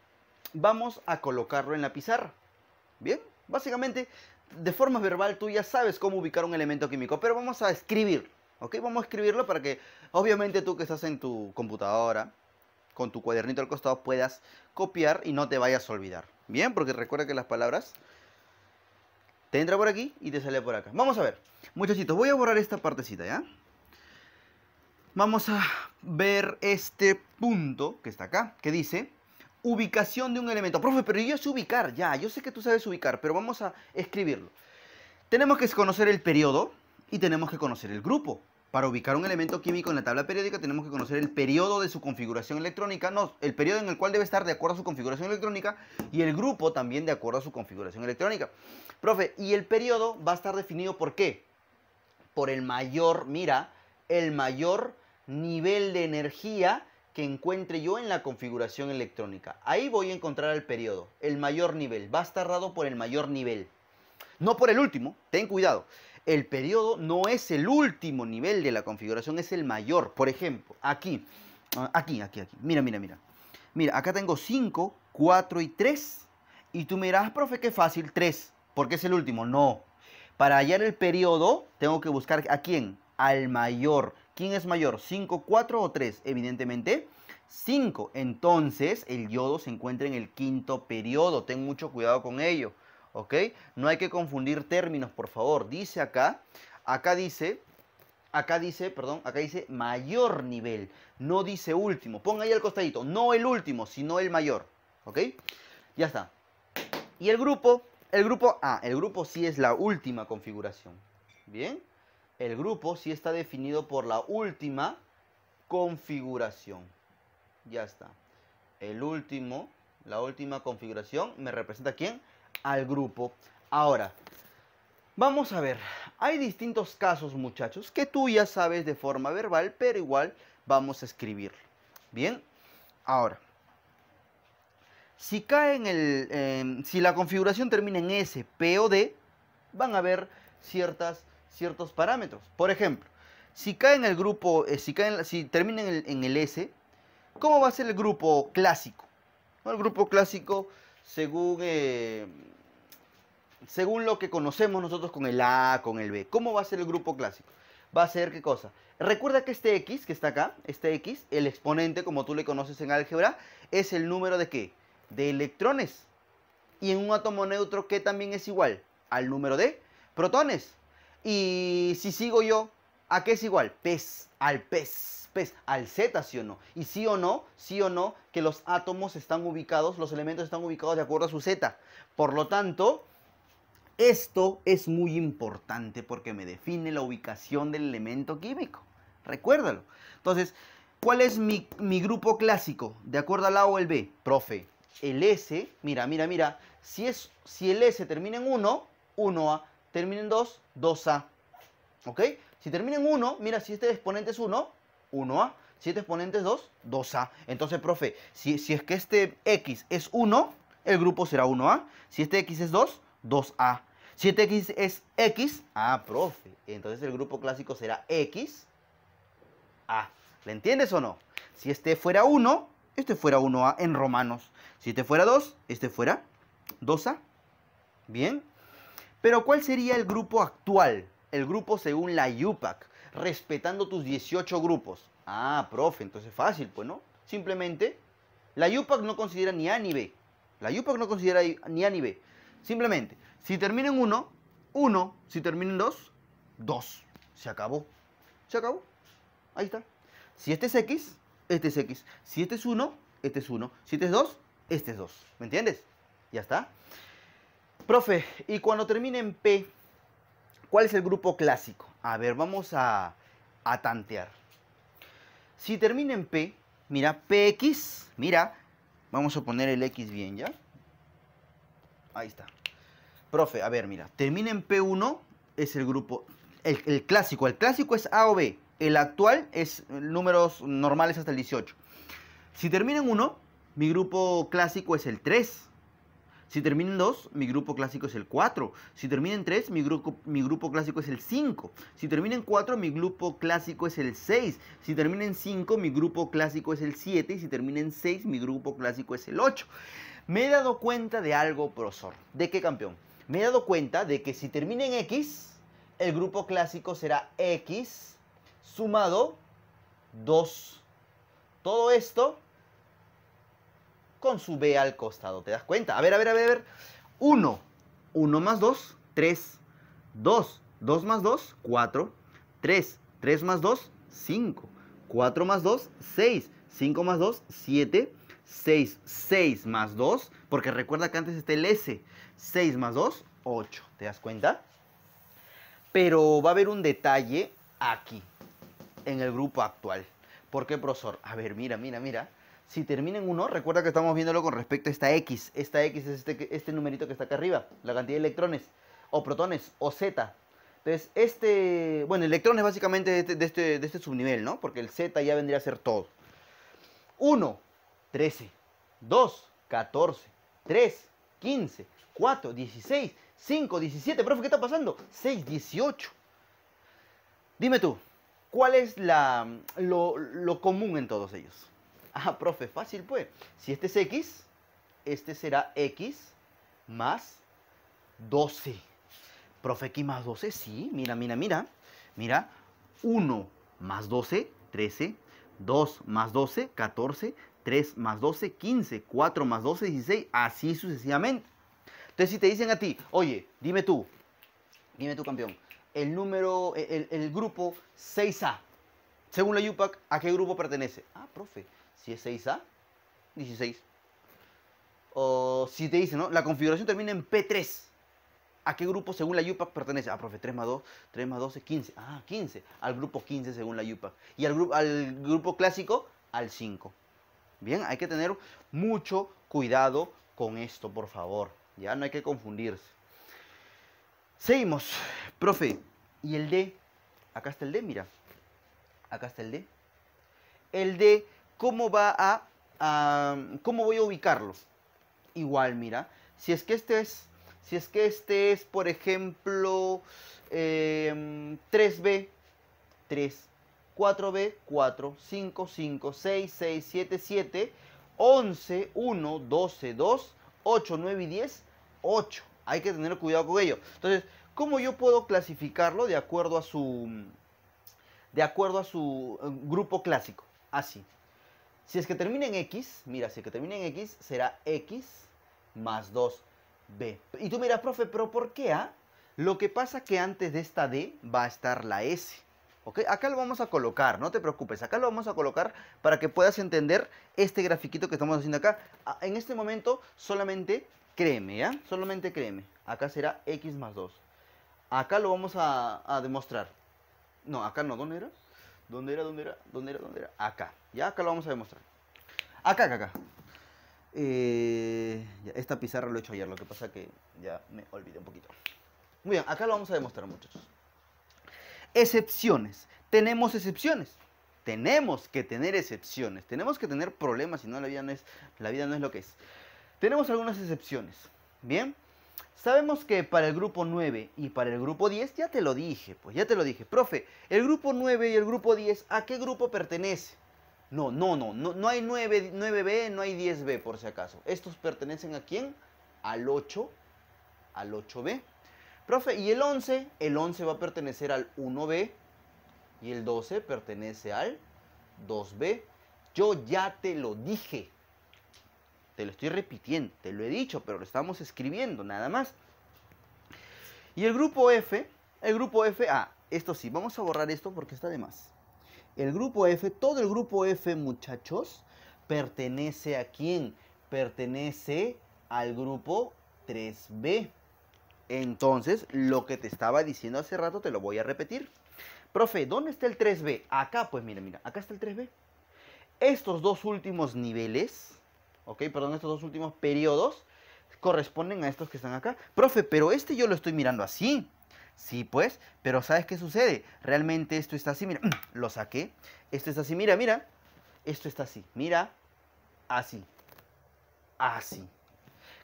[SPEAKER 1] vamos a colocarlo en la pizarra. Bien, básicamente, de forma verbal tú ya sabes cómo ubicar un elemento químico, pero vamos a escribir, ¿ok? Vamos a escribirlo para que, obviamente, tú que estás en tu computadora, con tu cuadernito al costado puedas copiar y no te vayas a olvidar. Bien, porque recuerda que las palabras te entra por aquí y te sale por acá. Vamos a ver, muchachitos, voy a borrar esta partecita, ¿ya? Vamos a ver este punto que está acá, que dice ubicación de un elemento. Profe, pero yo sé ubicar, ya, yo sé que tú sabes ubicar, pero vamos a escribirlo. Tenemos que conocer el periodo y tenemos que conocer el grupo. Para ubicar un elemento químico en la tabla periódica tenemos que conocer el periodo de su configuración electrónica, no, el periodo en el cual debe estar de acuerdo a su configuración electrónica y el grupo también de acuerdo a su configuración electrónica. Profe, ¿y el periodo va a estar definido por qué? Por el mayor, mira, el mayor nivel de energía que encuentre yo en la configuración electrónica. Ahí voy a encontrar el periodo, el mayor nivel. Va a estar dado por el mayor nivel. No por el último, ten cuidado el periodo no es el último nivel de la configuración, es el mayor. Por ejemplo, aquí, ah, aquí, aquí, aquí. Mira, mira, mira. Mira, acá tengo 5, 4 y 3. Y tú mirás, profe, qué fácil, 3, porque es el último. No. Para hallar el periodo, tengo que buscar a quién. Al mayor. ¿Quién es mayor? ¿5, 4 o 3? Evidentemente, 5. Entonces, el yodo se encuentra en el quinto periodo. Ten mucho cuidado con ello. ¿ok? No hay que confundir términos, por favor. Dice acá, acá dice, acá dice, perdón, acá dice mayor nivel, no dice último. Ponga ahí al costadito, no el último, sino el mayor, ¿ok? Ya está. Y el grupo, el grupo A, ah, el grupo sí es la última configuración, ¿bien? El grupo sí está definido por la última configuración. Ya está. El último, la última configuración, ¿me representa quién? al grupo. Ahora, vamos a ver, hay distintos casos muchachos que tú ya sabes de forma verbal, pero igual vamos a escribirlo. Bien, ahora, si cae en el, em, si la configuración termina en S, P o D, van a ver ciertas, ciertos parámetros. Por ejemplo, si cae en el grupo, eh, si, caen, si termina en el, en el S, ¿cómo va a ser el grupo clásico? El grupo clásico según, eh, según lo que conocemos nosotros con el A, con el B. ¿Cómo va a ser el grupo clásico? Va a ser qué cosa. Recuerda que este X que está acá, este X, el exponente como tú le conoces en álgebra, es el número de qué? De electrones. Y en un átomo neutro ¿qué también es igual al número de protones. Y si sigo yo, ¿a qué es igual? pez, al pez. E al Z, sí o no. Y sí o no, sí o no, que los átomos están ubicados, los elementos están ubicados de acuerdo a su Z. Por lo tanto, esto es muy importante porque me define la ubicación del elemento químico. Recuérdalo. Entonces, ¿cuál es mi, grupo clásico? ¿De acuerdo al A o el B? Profe, el S, mira, mira, mira. Si, es, si el S termina en 1, 1A. Termina en 2, 2A. ¿Ok? Si termina en 1, mira, si este exponente es 1, 1A. 7 exponentes 2, 2A. Entonces, profe, si, es que este X es 1, el grupo será 1A. Si este X es 2, 2A. Si este X es X, ah, profe, entonces el grupo clásico será X, A. ¿Le entiendes o no? Si este fuera 1, este fuera 1A en romanos. Si este fuera 2, este fuera 2A. Bien. Pero ¿cuál sería el grupo actual? El grupo según la UPAC respetando tus 18 grupos. Ah, profe, entonces fácil, pues, ¿no? Simplemente, la UPAC no considera ni A ni B. La UPAC no considera ni A ni B. Simplemente, si termina en 1, 1. Si termina en 2, 2. Se acabó. Se acabó. Ahí está. Si este es X, este es X. Si este es 1, este es 1. Si este es 2, este es 2. ¿Me entiendes? Ya está. Profe, y cuando termine en P, ¿cuál es el grupo clásico? A ver, vamos a, tantear. Si termina en P, mira, PX, mira, vamos a poner el X bien, ¿ya? Ahí está. Profe, a ver, mira, termina en P1, es el grupo, el, el clásico, el clásico es A o B, el actual es números normales hasta el 18. Si termina en 1, mi grupo clásico es el 3. Si termina en 2, mi grupo clásico es el 4. Si termina en 3, mi grupo, mi grupo clásico es el 5. Si termina en 4, mi grupo clásico es el 6. Si termina en 5, mi grupo clásico es el 7. Y si termina en 6, mi grupo clásico es el 8. Me he dado cuenta de algo, profesor. ¿De qué campeón? Me he dado cuenta de que si termina en X, el grupo clásico será X sumado 2. Todo esto con su B al costado. ¿Te das cuenta? A ver, a ver, a ver, a ver. 1, 1 más 2, 3. 2, 2 más 2, 4. 3, 3 más 2, 5. 4 más 2, 6. 5 más 2, 7. 6, 6 más 2, porque recuerda que antes está el S. 6 más 2, 8. ¿Te das cuenta? Pero va a haber un detalle aquí, en el grupo actual. ¿Por qué, profesor? A ver, mira, mira, mira. Si termina en 1, recuerda que estamos viéndolo con respecto a esta X. Esta X es este, este, numerito que está acá arriba, la cantidad de electrones, o protones, o Z. Entonces, este, bueno, electrones básicamente de este, de este, de este subnivel, ¿no? Porque el Z ya vendría a ser todo. 1, 13. 2, 14. 3, 15. 4, 16. 5, 17. Profe, ¿qué está pasando? 6, 18. Dime tú, ¿cuál es la, lo común en todos ellos? Ah, profe, fácil pues. Si este es X, este será X más 12. Profe, X más 12, sí, mira, mira, mira. Mira, 1 más 12, 13. 2 más 12, 14. 3 más 12, 15. 4 más 12, 16. Así sucesivamente. Entonces, si te dicen a ti, oye, dime tú, dime tú, campeón, el número, el, grupo 6A, según la UPAC, ¿a qué grupo pertenece? Ah, profe, si es 6A, 16. O si te dice, ¿no? La configuración termina en P3. ¿A qué grupo según la UPAC pertenece? Ah, profe, 3 más 2, 3 más 12, 15. Ah, 15. Al grupo 15 según la UPAC. Y al, grupo, al grupo clásico, al 5. Bien, hay que tener mucho cuidado con esto, por favor. Ya no hay que confundirse. Seguimos. Profe, ¿y el D? Acá está el D, mira. Acá está el D. El D ¿cómo va a, cómo voy a ubicarlo? Igual, mira, si es que este es, si es que este es, por ejemplo, 3, 4B, 4, 5, 5, 6, 6, 7, 7, 11, 1, 12, 2, 8, 9 y 10, 8. Hay que tener cuidado con ello. Entonces, ¿cómo yo puedo clasificarlo de acuerdo a su, de acuerdo a su eh, grupo clásico? Así. Si es que termina en X, mira, si es que termina en X, será X más 2B. Y tú miras, profe, pero ¿por qué A? Ah? Lo que pasa que antes de esta D va a estar la S. ¿Ok? Acá lo vamos a colocar, no te preocupes. Acá lo vamos a colocar para que puedas entender este grafiquito que estamos haciendo acá. En este momento solamente créeme, ¿ya? ¿ah? Solamente créeme. Acá será X más 2. Acá lo vamos a, demostrar. No, acá no, ¿dónde ¿Dónde era? ¿Dónde era? ¿Dónde era? ¿Dónde era? Acá. Ya acá lo vamos a demostrar. Acá, acá, acá. Eh, esta pizarra lo he hecho ayer, lo que pasa que ya me olvidé un poquito. Muy bien, acá lo vamos a demostrar, muchachos. Excepciones. Tenemos excepciones. Tenemos que tener excepciones. Tenemos que tener problemas, si no la vida no es, la vida no es lo que es. Tenemos algunas excepciones. Bien, Sabemos que para el grupo 9 y para el grupo 10, ya te lo dije, pues ya te lo dije, profe, el grupo 9 y el grupo 10, ¿a qué grupo pertenece? No, no, no, no, hay 9, 9B, no hay 10B por si acaso. ¿Estos pertenecen a quién? Al 8, al 8B. Profe, ¿y el 11? El 11 va a pertenecer al 1B y el 12 pertenece al 2B. Yo ya te lo dije. Te lo estoy repitiendo, te lo he dicho, pero lo estamos escribiendo nada más. Y el grupo F, el grupo F, ah, esto sí, vamos a borrar esto porque está de más. El grupo F, todo el grupo F, muchachos, pertenece a quién? Pertenece al grupo 3B. Entonces, lo que te estaba diciendo hace rato te lo voy a repetir. Profe, ¿dónde está el 3B? Acá, pues mira, mira, acá está el 3B. Estos dos últimos niveles, ¿ok? Perdón, estos dos últimos periodos corresponden a estos que están acá. Profe, pero este yo lo estoy mirando así. Sí, pues, pero ¿sabes qué sucede? Realmente esto está así, mira, lo saqué. Esto está así, mira, mira. Esto está así, mira, así, así.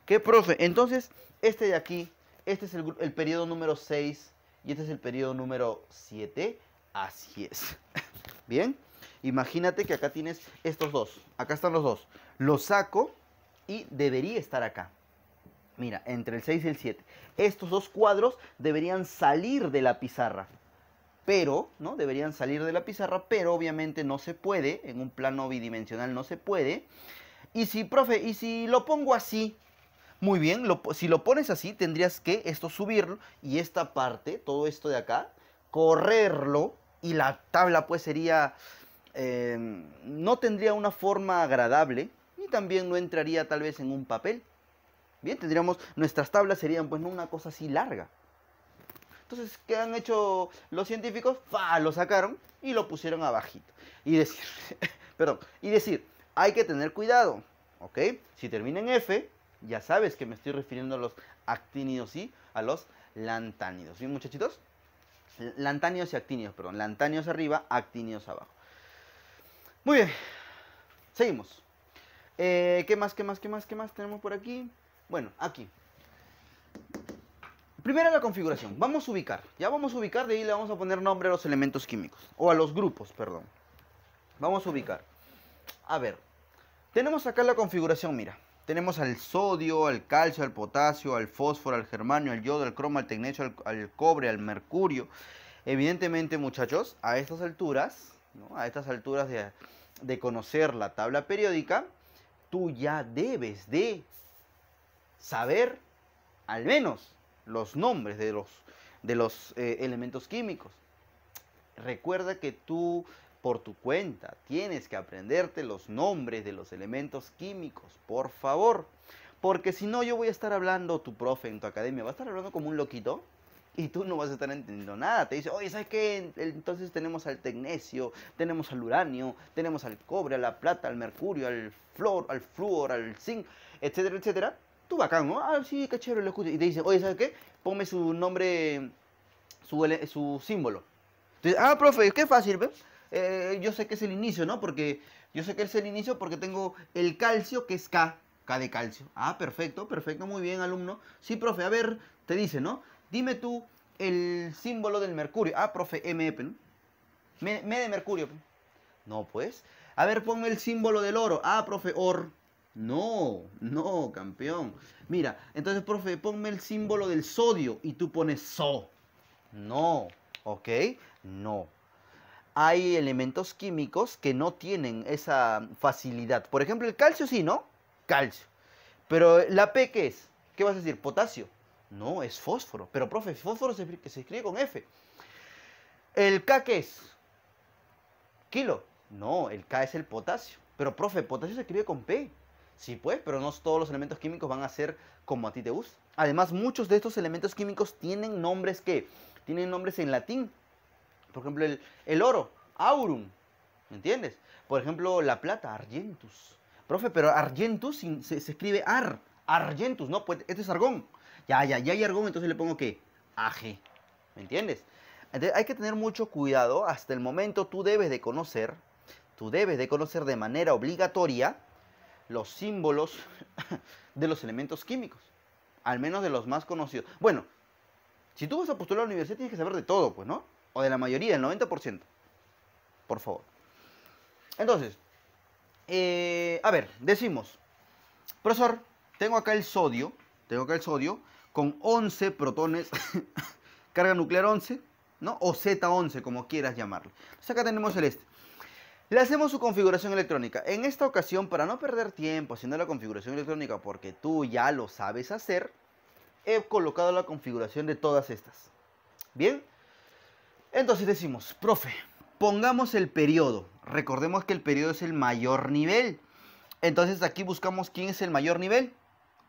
[SPEAKER 1] ¿Qué, profe? Entonces, este de aquí, este es el, el periodo número 6 y este es el periodo número 7. Así es. Bien. Imagínate que acá tienes estos dos. Acá están los dos. lo saco y debería estar acá. Mira, entre el 6 y el 7. Estos dos cuadros deberían salir de la pizarra. Pero, ¿no? Deberían salir de la pizarra, pero obviamente no se puede. En un plano bidimensional no se puede. Y si, profe, y si lo pongo así, muy bien, si lo pones así, tendrías que esto subirlo y esta parte, todo esto de acá, correrlo y la tabla pues sería Em, no tendría una forma agradable, Y también no entraría tal vez en un papel. Bien, tendríamos, nuestras tablas serían pues no una cosa así larga. Entonces, ¿qué han hecho los científicos? Lo sacaron y lo pusieron abajito. Y decir, y decir, hay que tener cuidado, ¿ok? Si termina en F, ya sabes que me estoy refiriendo a los actínidos y a los lantánidos. ¿Bien, muchachitos? Lantánidos y actínidos, perdón. Lantánidos arriba, actínidos abajo. Muy bien, seguimos. Eh, ¿Qué más, qué más, qué más, qué más tenemos por aquí? Bueno, aquí. Primero la configuración. Vamos a ubicar. Ya vamos a ubicar, de ahí le vamos a poner nombre a los elementos químicos. O a los grupos, perdón. Vamos a ubicar. A ver. Tenemos acá la configuración, mira. Tenemos al sodio, al calcio, al potasio, al fósforo, al germanio, al yodo, al cromo, al tecnecio, al, al cobre, al mercurio. Evidentemente, muchachos, a estas alturas a estas alturas de, conocer la tabla periódica, tú ya debes de saber al menos los nombres de los, de los eh, elementos químicos. Recuerda que tú por tu cuenta tienes que aprenderte los nombres de los elementos químicos, por favor. Porque si no, yo voy a estar hablando, tu profe en tu academia va a estar hablando como un loquito y tú no vas a estar entendiendo nada. Te dice, oye, ¿sabes qué? Entonces tenemos al tecnesio, tenemos al uranio, tenemos al cobre, a la plata, al mercurio, al flor, al flúor, al zinc, etcétera, etcétera. Tú bacán, ¿no? Ah, sí, qué chévere, lo escucho. Y te dice, oye, ¿sabes qué? Ponme su nombre, su, su símbolo. Entonces, ah, profe, qué fácil, ¿ves? Eh, yo sé que es el inicio, ¿no? Porque yo sé que es el inicio porque tengo el calcio que es K, K de calcio. Ah, perfecto, perfecto, muy bien, alumno. Sí, profe, a ver, te dice, ¿no? Dime tú el símbolo del mercurio. Ah, profe, M, ¿no? de mercurio. Pues. ¿no? pues. A ver, ponme el símbolo del oro. Ah, profe, or. No, no, campeón. Mira, entonces, profe, ponme el símbolo del sodio y tú pones so. No, ¿ok? No. Hay elementos químicos que no tienen esa facilidad. Por ejemplo, el calcio sí, ¿no? Calcio. Pero la P, ¿qué es? ¿Qué vas a decir? Potasio. No, es fósforo. Pero, profe, fósforo se, se escribe con F. ¿El K qué es? ¿Kilo? No, el K es el potasio. Pero, profe, potasio se escribe con P. Sí, pues, pero no todos los elementos químicos van a ser como a ti te gusta. Además, muchos de estos elementos químicos tienen nombres que tienen nombres en latín. Por ejemplo, el, oro, aurum, ¿me entiendes? Por ejemplo, la plata, argentus. Profe, pero argentus se, se escribe ar, argentus, ¿no? Pues este es argón. Ya, ya, ya hay argón, entonces le pongo que aje. ¿Me entiendes? Entonces, hay que tener mucho cuidado. Hasta el momento tú debes de conocer, tú debes de conocer de manera obligatoria los símbolos de los elementos químicos. Al menos de los más conocidos. Bueno, si tú vas a postular a la universidad tienes que saber de todo, pues, ¿no? O de la mayoría, del 90%. Por favor. Entonces, eh, a ver, decimos, profesor, tengo acá el sodio, tengo acá el sodio, con 11 protones, carga nuclear 11, ¿no? O Z11, como quieras llamarlo. Entonces acá tenemos el este. Le hacemos su configuración electrónica. En esta ocasión, para no perder tiempo haciendo la configuración electrónica, porque tú ya lo sabes hacer, he colocado la configuración de todas estas. ¿Bien? Entonces decimos, profe, pongamos el periodo. Recordemos que el periodo es el mayor nivel. Entonces aquí buscamos quién es el mayor nivel.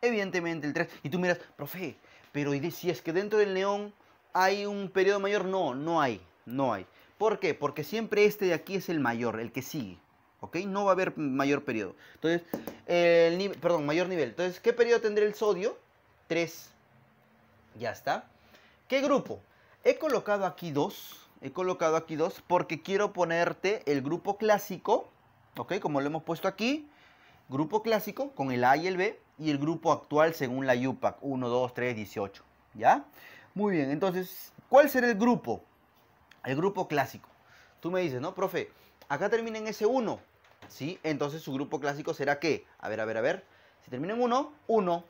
[SPEAKER 1] Evidentemente el 3. Y tú miras, profe, pero si es que dentro del neón hay un periodo mayor, no, no hay, no hay. ¿Por qué? Porque siempre este de aquí es el mayor, el que sigue. ¿Ok? No va a haber mayor periodo. Entonces, el perdón, mayor nivel. Entonces, ¿qué periodo tendrá el sodio? 3. Ya está. ¿Qué grupo? He colocado aquí 2. He colocado aquí 2 porque quiero ponerte el grupo clásico. ¿Ok? Como lo hemos puesto aquí. Grupo clásico con el A y el B y el grupo actual según la UPAC, 1, 2, 3, 18. ¿Ya? Muy bien, entonces, ¿cuál será el grupo? El grupo clásico. Tú me dices, ¿no, profe? Acá termina en S1, ¿sí? Entonces su grupo clásico será qué? A ver, a ver, a ver. Si termina en 1, 1.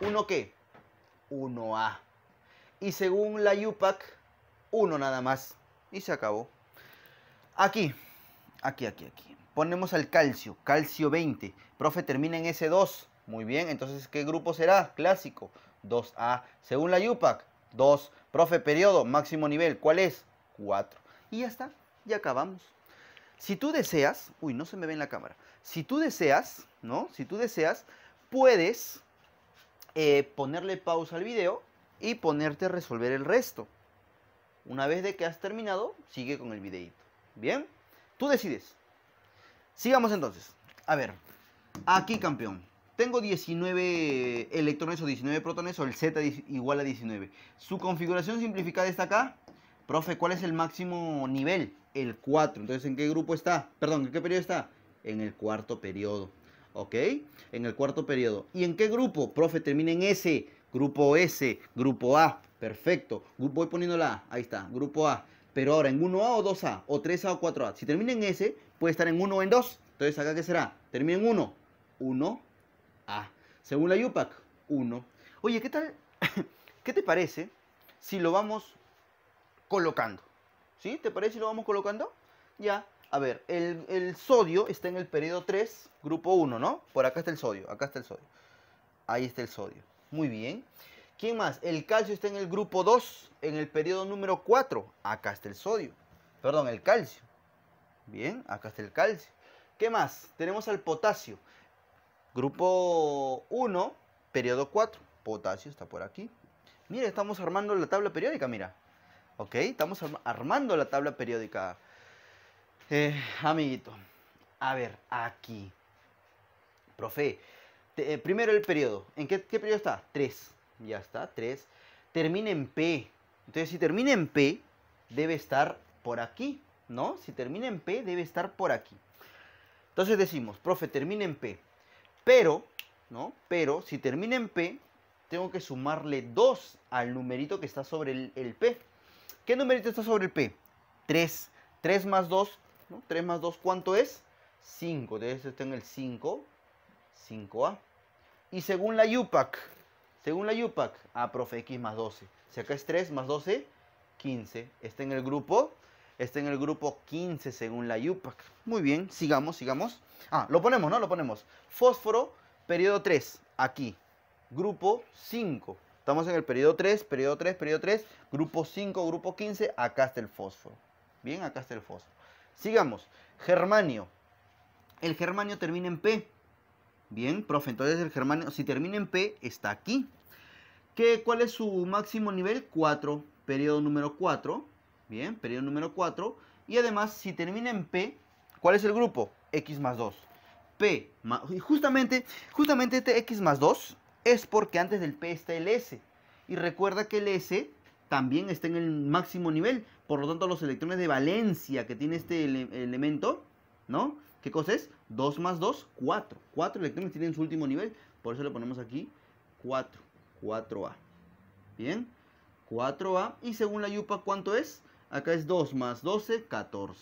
[SPEAKER 1] ¿1 qué? 1A. Y según la UPAC, 1 nada más. Y se acabó. Aquí, aquí, aquí, aquí. Ponemos al calcio, calcio 20. Profe, termina en S2. Muy bien, entonces, ¿qué grupo será? Clásico, 2A. Según la UPAC, 2. Profe, periodo, máximo nivel, ¿cuál es? 4. Y ya está, ya acabamos. Si tú deseas, uy, no se me ve en la cámara. Si tú deseas, ¿no? Si tú deseas, puedes eh, ponerle pausa al video y ponerte a resolver el resto. Una vez de que has terminado, sigue con el videito. ¿Bien? Tú decides. Sigamos entonces. A ver, aquí campeón. Tengo 19 electrones o 19 protones o el Z igual a 19. Su configuración simplificada está acá. Profe, ¿cuál es el máximo nivel? El 4. Entonces, ¿en qué grupo está? Perdón, ¿en qué periodo está? En el cuarto periodo. ¿Ok? En el cuarto periodo. ¿Y en qué grupo? Profe, termina en S. Grupo S, grupo A. Perfecto. Voy poniendo A. Ahí está, grupo A. Pero ahora, ¿en 1A o 2A? O 3A o 4A. Si termina en S, puede estar en 1 o en 2. Entonces, ¿acá qué será? Termina en 1. 1, Ah, según la UPAC 1. Oye, ¿qué tal? ¿Qué te parece si lo vamos colocando? ¿Sí? ¿Te parece si lo vamos colocando? Ya. A ver, el, el sodio está en el periodo 3, grupo 1, ¿no? Por acá está el sodio, acá está el sodio. Ahí está el sodio. Muy bien. ¿Quién más? El calcio está en el grupo 2, en el periodo número 4. Acá está el sodio. Perdón, el calcio. Bien, acá está el calcio. ¿Qué más? Tenemos al potasio. Grupo 1, periodo 4. Potasio está por aquí. Mira, estamos armando la tabla periódica, mira. Ok, estamos armando la tabla periódica. Eh, amiguito, a ver, aquí. Profe, eh, primero el periodo. ¿En qué, qué periodo está? 3. Ya está, 3. Termina en P. Entonces, si termina en P, debe estar por aquí, ¿no? Si termina en P, debe estar por aquí. Entonces decimos, profe, termina en P. Pero, ¿no? Pero si termina en P, tengo que sumarle 2 al numerito que está sobre el, P. ¿Qué numerito está sobre el P? 3. 3 más 2, ¿no? 3 más 2, ¿cuánto es? 5. Entonces está en el 5, 5A. Y según la UPAC, según la UPAC, A ah, profe, X más 12. Si acá es 3 más 12, 15. Está en el grupo Está en el grupo 15 según la IUPAC. Muy bien, sigamos, sigamos. Ah, lo ponemos, ¿no? Lo ponemos. Fósforo, periodo 3, aquí. Grupo 5. Estamos en el periodo 3, periodo 3, periodo 3. Grupo 5, grupo 15. Acá está el fósforo. Bien, acá está el fósforo. Sigamos. Germanio. El germanio termina en P. Bien, profe, entonces el germanio, si termina en P, está aquí. ¿Qué, ¿Cuál es su máximo nivel? 4, periodo número 4. Bien, periodo número 4. Y además, si termina en P, ¿cuál es el grupo? X más 2. P, más, y justamente, justamente este X más 2 es porque antes del P está el S. Y recuerda que el S también está en el máximo nivel. Por lo tanto, los electrones de valencia que tiene este elemento, ¿no? ¿Qué cosa es? 2 más 2, 4. 4 electrones tienen su último nivel. Por eso le ponemos aquí 4. 4A. Bien. 4A. Y según la yupa, ¿cuánto es? Acá es 2 más 12, 14.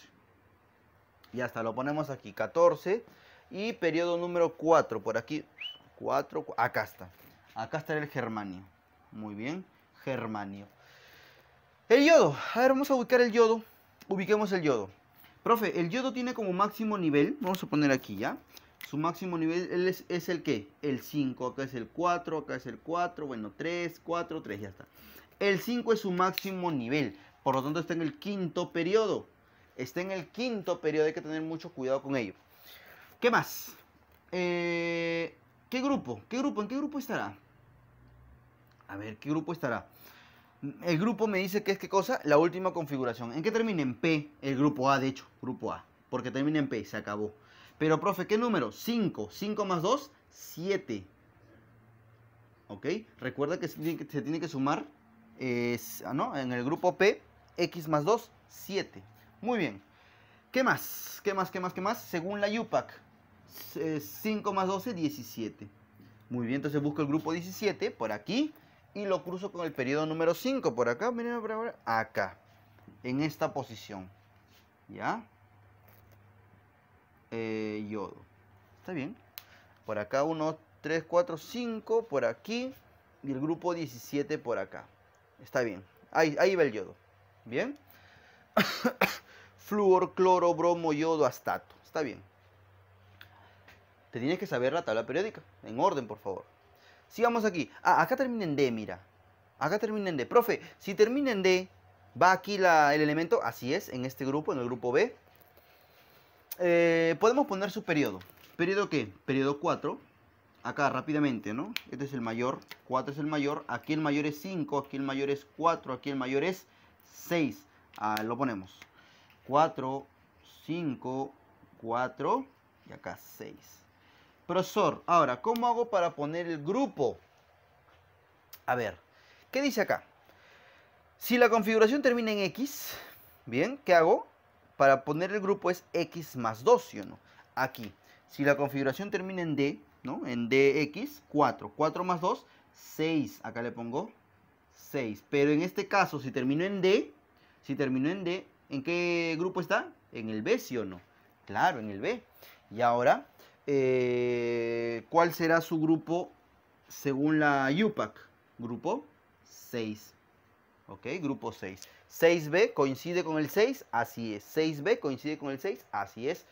[SPEAKER 1] Ya está, lo ponemos aquí, 14. Y periodo número 4, por aquí, 4, acá está. Acá está el germanio. Muy bien, germanio. El yodo. A ver, vamos a ubicar el yodo. Ubiquemos el yodo. Profe, el yodo tiene como máximo nivel, vamos a poner aquí ya. Su máximo nivel es, es el que? El 5, acá es el 4, acá es el 4, bueno, 3, 4, 3, ya está. El 5 es su máximo nivel, por lo tanto, está en el quinto periodo. Está en el quinto periodo, hay que tener mucho cuidado con ello. ¿Qué más? Eh, ¿Qué grupo? ¿Qué grupo? ¿En qué grupo estará? A ver, ¿qué grupo estará? El grupo me dice que es qué cosa? La última configuración. ¿En qué termina? En P, el grupo A, de hecho, grupo A. Porque termina en P, se acabó. Pero, profe, ¿qué número? 5. 5 más 2, 7. ¿Ok? Recuerda que se tiene que, sumar eh, ah, ¿no? en el grupo P X más 2, 7. Muy bien. ¿Qué más? ¿Qué más? ¿Qué más? ¿Qué más? Según la UPAC, 5 eh, más 12, 17. Muy bien, entonces busco el grupo 17 por aquí y lo cruzo con el periodo número 5 por acá, miren, por acá, acá, en esta posición. ¿Ya? Eh, yodo. Está bien. Por acá 1, 3, 4, 5 por aquí y el grupo 17 por acá. Está bien. Ahí, ahí va el yodo. Bien. Fluor, cloro, bromo, yodo, astato. Está bien. Te tienes que saber la tabla periódica. En orden, por favor. Sigamos aquí. Ah, acá termina en D, mira. Acá termina en D. Profe, si termina en D, va aquí el elemento. Así es, en este grupo, en el grupo B. Eh, podemos poner su periodo. ¿Periodo qué? Periodo 4. Acá rápidamente, ¿no? Este es el mayor, 4 es el mayor, aquí el mayor es 5, aquí el mayor es 4, aquí el mayor es 6. Ah, lo ponemos. 4, 5, 4 y acá 6. Profesor, ahora, ¿cómo hago para poner el grupo? A ver, ¿qué dice acá? Si la configuración termina en X, bien, ¿qué hago? Para poner el grupo es X más 2, ¿sí o no? Aquí. Si la configuración termina en D, ¿no? En DX, 4. 4 más 2, 6. Acá le pongo 6. Pero en este caso, si terminó en D, si terminó en D, ¿en qué grupo está? En el B, ¿sí o no? Claro, en el B. Y ahora, eh, ¿cuál será su grupo según la UPAC? Grupo 6. ¿Ok? Grupo 6. 6B coincide con el 6, así es. 6B coincide con el 6, así es.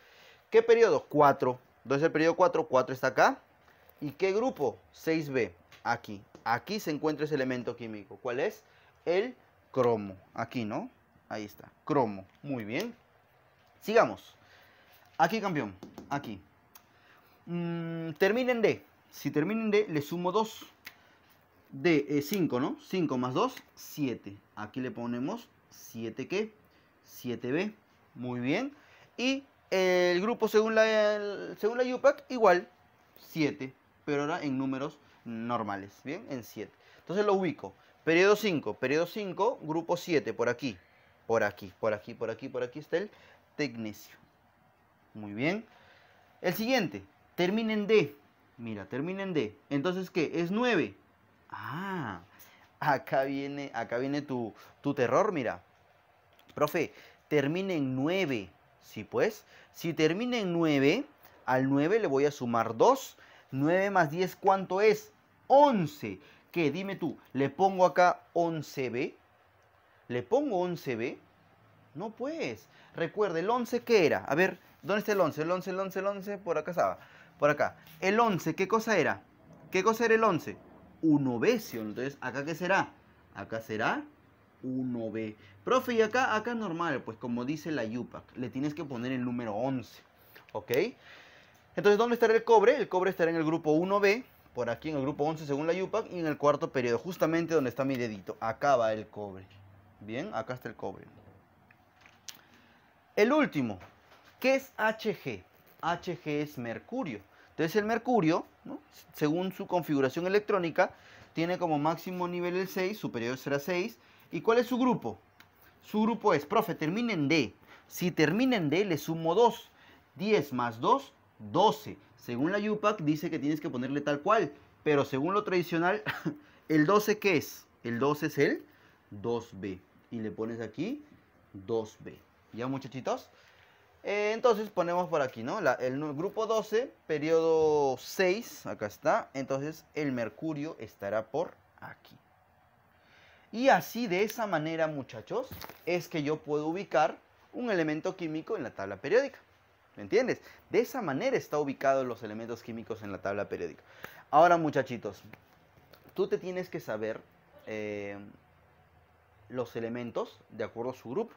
[SPEAKER 1] ¿Qué periodo? 4. Entonces el periodo 4, 4 está acá. ¿Y qué grupo? 6B, aquí. Aquí se encuentra ese elemento químico. ¿Cuál es? El cromo. Aquí, ¿no? Ahí está, cromo. Muy bien. Sigamos. Aquí, campeón. Aquí. Mm, terminen D. Si terminen D, le sumo 2. D, 5, ¿no? 5 más 2, 7. Aquí le ponemos 7 que 7B. Muy bien. Y el grupo según la, según la UPAC, igual, 7. Pero ahora en números normales, ¿bien? En 7. Entonces lo ubico. Periodo 5, periodo 5, grupo 7, por aquí, por aquí, por aquí, por aquí, por aquí está el tecnesio. Muy bien. El siguiente, termina en D. Mira, termina en D. Entonces, ¿qué? Es 9. Ah, acá viene, acá viene tu, tu terror, mira. Profe, termina en 9. Sí, pues. Si termina en 9, al 9 le voy a sumar 2 9 más 10, ¿cuánto es? 11. ¿Qué? Dime tú, ¿le pongo acá 11b? ¿Le pongo 11b? No pues. Recuerda, ¿el 11 qué era? A ver, ¿dónde está el 11? El 11, el 11, el 11, por acá estaba. Por acá. El 11, ¿qué cosa era? ¿Qué cosa era el 11? 1b, Entonces, ¿acá qué será? Acá será 1b. Profe, y acá, acá normal, pues como dice la UPAC, le tienes que poner el número 11. ¿Ok? Entonces, ¿dónde estará el cobre? El cobre estará en el grupo 1B, por aquí en el grupo 11 según la UPAC, y en el cuarto periodo, justamente donde está mi dedito. Acá va el cobre. Bien, acá está el cobre. El último, ¿qué es Hg? Hg es mercurio. Entonces el mercurio, según su configuración electrónica, tiene como máximo nivel el 6, superior será 6. ¿Y cuál es su grupo? Su grupo es, profe, terminen en D. Si terminen en D, le sumo 2. 10 más 2 12. Según la UPAC dice que tienes que ponerle tal cual, pero según lo tradicional, ¿el 12 qué es? El 12 es el 2B. Y le pones aquí 2B. ¿Ya muchachitos? Eh, entonces ponemos por aquí, ¿no? el grupo 12, periodo 6, acá está. Entonces el mercurio estará por aquí. Y así de esa manera, muchachos, es que yo puedo ubicar un elemento químico en la tabla periódica. ¿Me entiendes? De esa manera está ubicados los elementos químicos en la tabla periódica. Ahora, muchachitos, tú te tienes que saber eh, los elementos de acuerdo a su grupo.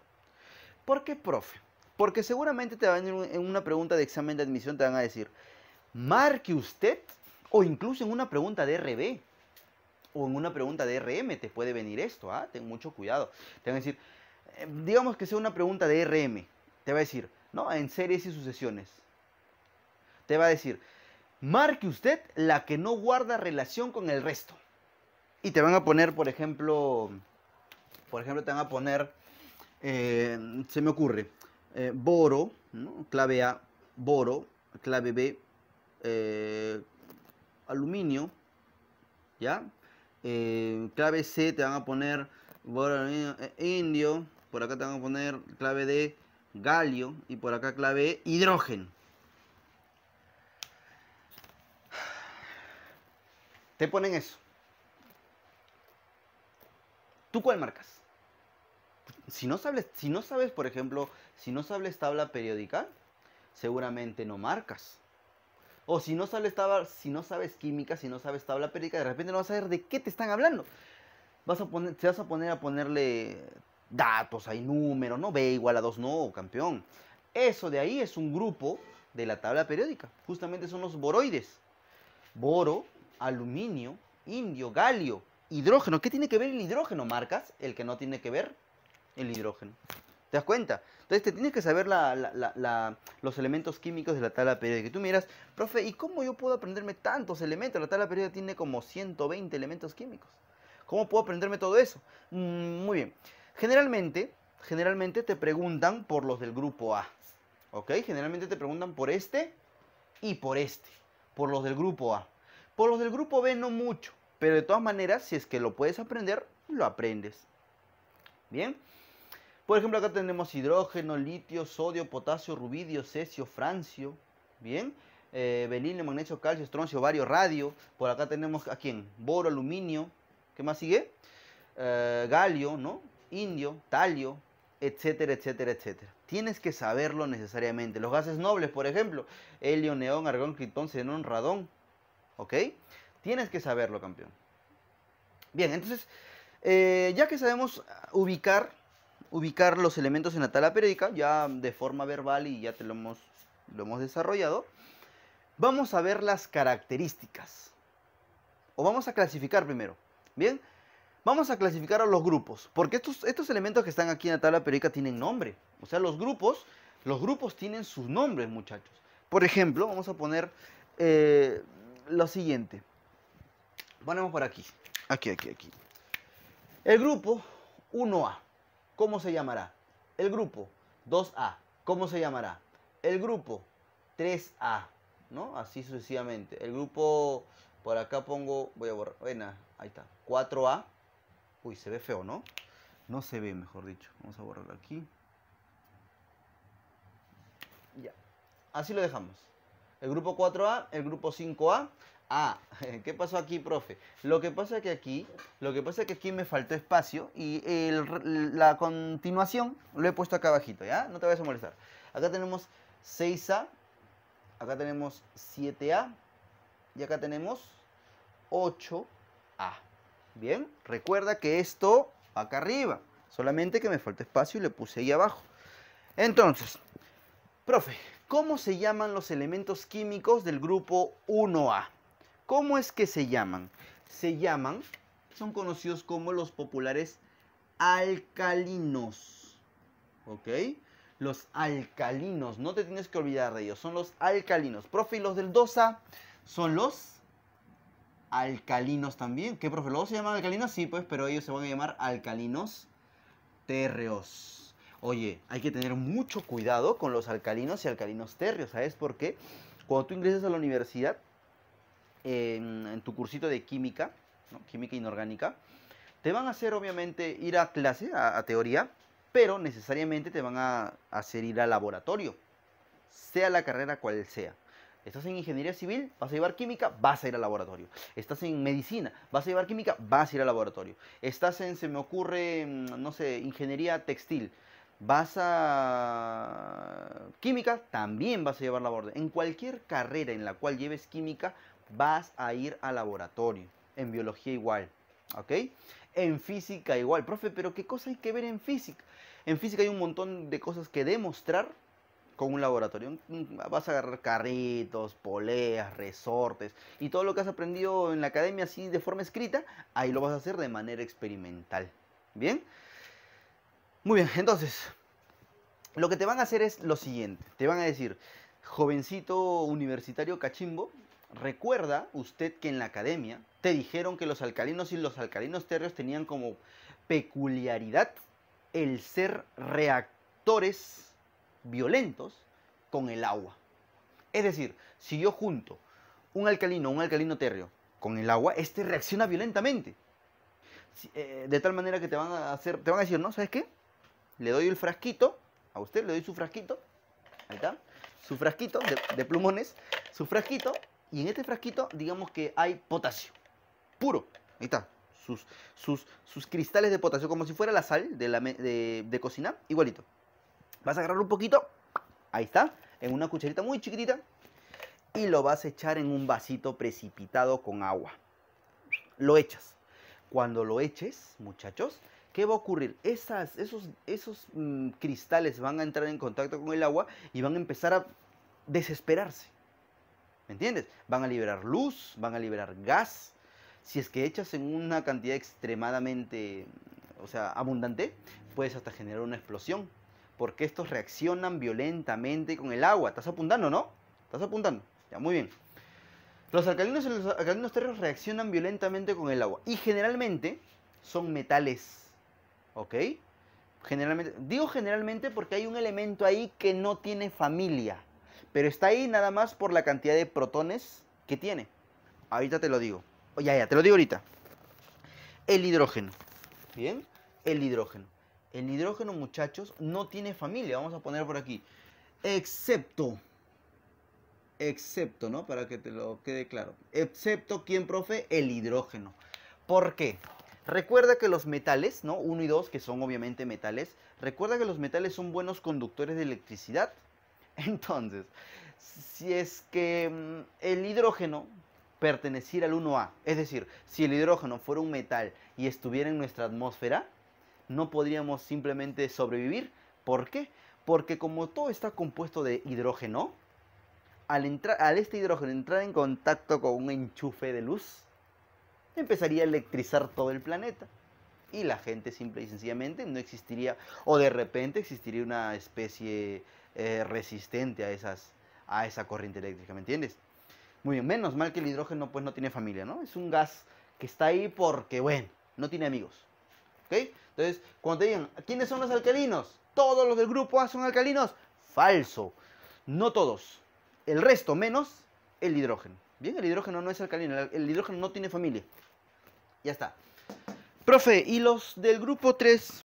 [SPEAKER 1] ¿Por qué, profe? Porque seguramente te van en una pregunta de examen de admisión, te van a decir, marque usted, o incluso en una pregunta de RB, o en una pregunta de RM, te puede venir esto, ¿ah? ten mucho cuidado. Te van a decir, eh, digamos que sea una pregunta de RM, te va a decir, ¿no? En series y sucesiones. Te va a decir, marque usted la que no guarda relación con el resto. Y te van a poner, por ejemplo, por ejemplo, te van a poner, eh, se me ocurre, eh, boro, clave A, boro, clave B, eh, aluminio, ¿ya? clave C te van a poner boro, indio, por acá te van a poner clave D, galio y por acá clave hidrógeno. Te ponen eso. ¿Tú cuál marcas? Si no sabes, si no sabes por ejemplo, si no sabes tabla periódica, seguramente no marcas. O si no sabes tabla, si no sabes química, si no sabes tabla periódica, de repente no vas a saber de qué te están hablando. Vas a poner, te vas a poner a ponerle datos, hay números, no B igual a 2, no, campeón. Eso de ahí es un grupo de la tabla periódica. Justamente son los boroides. Boro, aluminio, indio, galio, hidrógeno. ¿Qué tiene que ver el hidrógeno, marcas? El que no tiene que ver el hidrógeno. ¿Te das cuenta? Entonces te tienes que saber los elementos químicos de la tabla periódica. Y tú miras, profe, ¿y cómo yo puedo aprenderme tantos elementos? La tabla periódica tiene como 120 elementos químicos. ¿Cómo puedo aprenderme todo eso? Mm, muy bien. Generalmente, generalmente te preguntan por los del grupo A. ¿Ok? Generalmente te preguntan por este y por este. Por los del grupo A. Por los del grupo B no mucho. Pero de todas maneras, si es que lo puedes aprender, lo aprendes. Bien. Por ejemplo, acá tenemos hidrógeno, litio, sodio, potasio, rubidio, cesio, francio. Bien. Eh, magnesio, calcio, estroncio, vario, radio. Por acá tenemos a quién? Boro, aluminio. ¿Qué más sigue? Eh, galio, ¿no? indio, talio, etcétera, etcétera, etcétera. Tienes que saberlo necesariamente. Los gases nobles, por ejemplo, helio, neón, argón, criptón, xenón, radón. ¿Ok? Tienes que saberlo, campeón. Bien, entonces, eh, ya que sabemos ubicar, ubicar los elementos en la tabla periódica, ya de forma verbal y ya te lo hemos, lo hemos desarrollado, vamos a ver las características. O vamos a clasificar primero. Bien, Vamos a clasificar a los grupos, porque estos, estos elementos que están aquí en la tabla periódica tienen nombre. O sea, los grupos, los grupos tienen sus nombres, muchachos. Por ejemplo, vamos a poner eh, lo siguiente. Ponemos por aquí. Aquí, aquí, aquí. El grupo 1A, ¿cómo se llamará? El grupo 2A, ¿cómo se llamará? El grupo 3A, ¿no? Así sucesivamente. El grupo, por acá pongo, voy a borrar, bueno, ahí está, 4A, Uy, se ve feo, ¿no? No se ve, mejor dicho. Vamos a borrarlo aquí. Ya. Así lo dejamos. El grupo 4A, el grupo 5A. Ah, ¿qué pasó aquí, profe? Lo que pasa es que aquí, lo que pasa es que aquí me faltó espacio y la continuación lo he puesto acá abajito, ¿ya? No te vayas a molestar. Acá tenemos 6A, acá tenemos 7A y acá tenemos 8 Bien, recuerda que esto va acá arriba, solamente que me falta espacio y le puse ahí abajo. Entonces, profe, ¿cómo se llaman los elementos químicos del grupo 1A? ¿Cómo es que se llaman? Se llaman, son conocidos como los populares alcalinos. ¿Ok? Los alcalinos, no te tienes que olvidar de ellos, son los alcalinos. Profe, ¿y los del 2A son los alcalinos también. ¿Qué, profe? se llaman alcalinos? Sí, pues, pero ellos se van a llamar alcalinos térreos. Oye, hay que tener mucho cuidado con los alcalinos y alcalinos térreos, ¿sabes por qué? Cuando tú ingresas a la universidad, en, tu cursito de química, química inorgánica, te van a hacer obviamente ir a clase, a, a teoría, pero necesariamente te van a hacer ir al laboratorio, sea la carrera cual sea. Estás en ingeniería civil, vas a llevar química, vas a ir al laboratorio. Estás en medicina, vas a llevar química, vas a ir al laboratorio. Estás en, se me ocurre, mm, no sé, ingeniería textil, vas a química, también vas a llevar laboratorio. En cualquier carrera en la cual lleves química, vas a ir al laboratorio. En biología igual, ¿ok? En física igual. Profe, pero ¿qué cosa hay que ver en física? En física hay un montón de cosas que demostrar con un laboratorio. Vas a agarrar carritos, poleas, resortes y todo lo que has aprendido en la academia así de forma escrita, ahí lo vas a hacer de manera experimental. ¿Bien? Muy bien, entonces, lo que te van a hacer es lo siguiente. Te van a decir, jovencito universitario cachimbo, recuerda usted que en la academia te dijeron que los alcalinos y los alcalinos terrios tenían como peculiaridad el ser reactores violentos con el agua. Es decir, si yo junto un alcalino, un alcalino térreo con el agua, este reacciona violentamente. Eh, de tal manera que te van a hacer, te van a decir, ¿no? ¿Sabes qué? Le doy el frasquito, a usted le doy su frasquito, ahí está, su frasquito de, plumones, su frasquito, y en este frasquito digamos que hay potasio, puro, ahí está, sus, sus, sus cristales de potasio, como si fuera la sal de, la, de, de cocina, igualito. Vas a agarrar un poquito, ahí está, en una cucharita muy chiquitita y lo vas a echar en un vasito precipitado con agua. Lo echas. Cuando lo eches, muchachos, ¿qué va a ocurrir? esos esos mm, cristales van a entrar en contacto con el agua y van a empezar a desesperarse. ¿Me entiendes? Van a liberar luz, van a liberar gas. Si es que echas en una cantidad extremadamente, o sea, abundante, puedes hasta generar una explosión porque estos reaccionan violentamente con el agua. Estás apuntando, ¿no? Estás apuntando. Ya, muy bien. Los alcalinos y los alcalinos reaccionan violentamente con el agua y generalmente son metales. ¿Ok? Generalmente, digo generalmente porque hay un elemento ahí que no tiene familia, pero está ahí nada más por la cantidad de protones que tiene. Ahorita te lo digo. Oye, oh, ya, ya, te lo digo ahorita. El hidrógeno. ¿Bien? El hidrógeno. El hidrógeno, muchachos, no tiene familia. Vamos a poner por aquí. Excepto. Excepto, ¿no? Para que te lo quede claro. Excepto, ¿quién, profe? El hidrógeno. ¿Por qué? Recuerda que los metales, ¿no? 1 y 2, que son obviamente metales. Recuerda que los metales son buenos conductores de electricidad. Entonces, si es que mm, el hidrógeno perteneciera al 1A, es decir, si el hidrógeno fuera un metal y estuviera en nuestra atmósfera, no podríamos simplemente sobrevivir. ¿Por qué? Porque como todo está compuesto de hidrógeno, al, entrar, al este hidrógeno entrar en contacto con un enchufe de luz, empezaría a electrizar todo el planeta. Y la gente simple y sencillamente no existiría, o de repente existiría una especie eh, resistente a, esas, a esa corriente eléctrica, ¿me entiendes? Muy bien, menos mal que el hidrógeno pues no tiene familia, ¿no? Es un gas que está ahí porque, bueno, no tiene amigos. Entonces, cuando te digan, ¿quiénes son los alcalinos? ¿Todos los del grupo A son alcalinos? Falso. No todos. El resto menos el hidrógeno. Bien, el hidrógeno no es alcalino. El hidrógeno no tiene familia. Ya está. Profe, ¿y los del grupo 3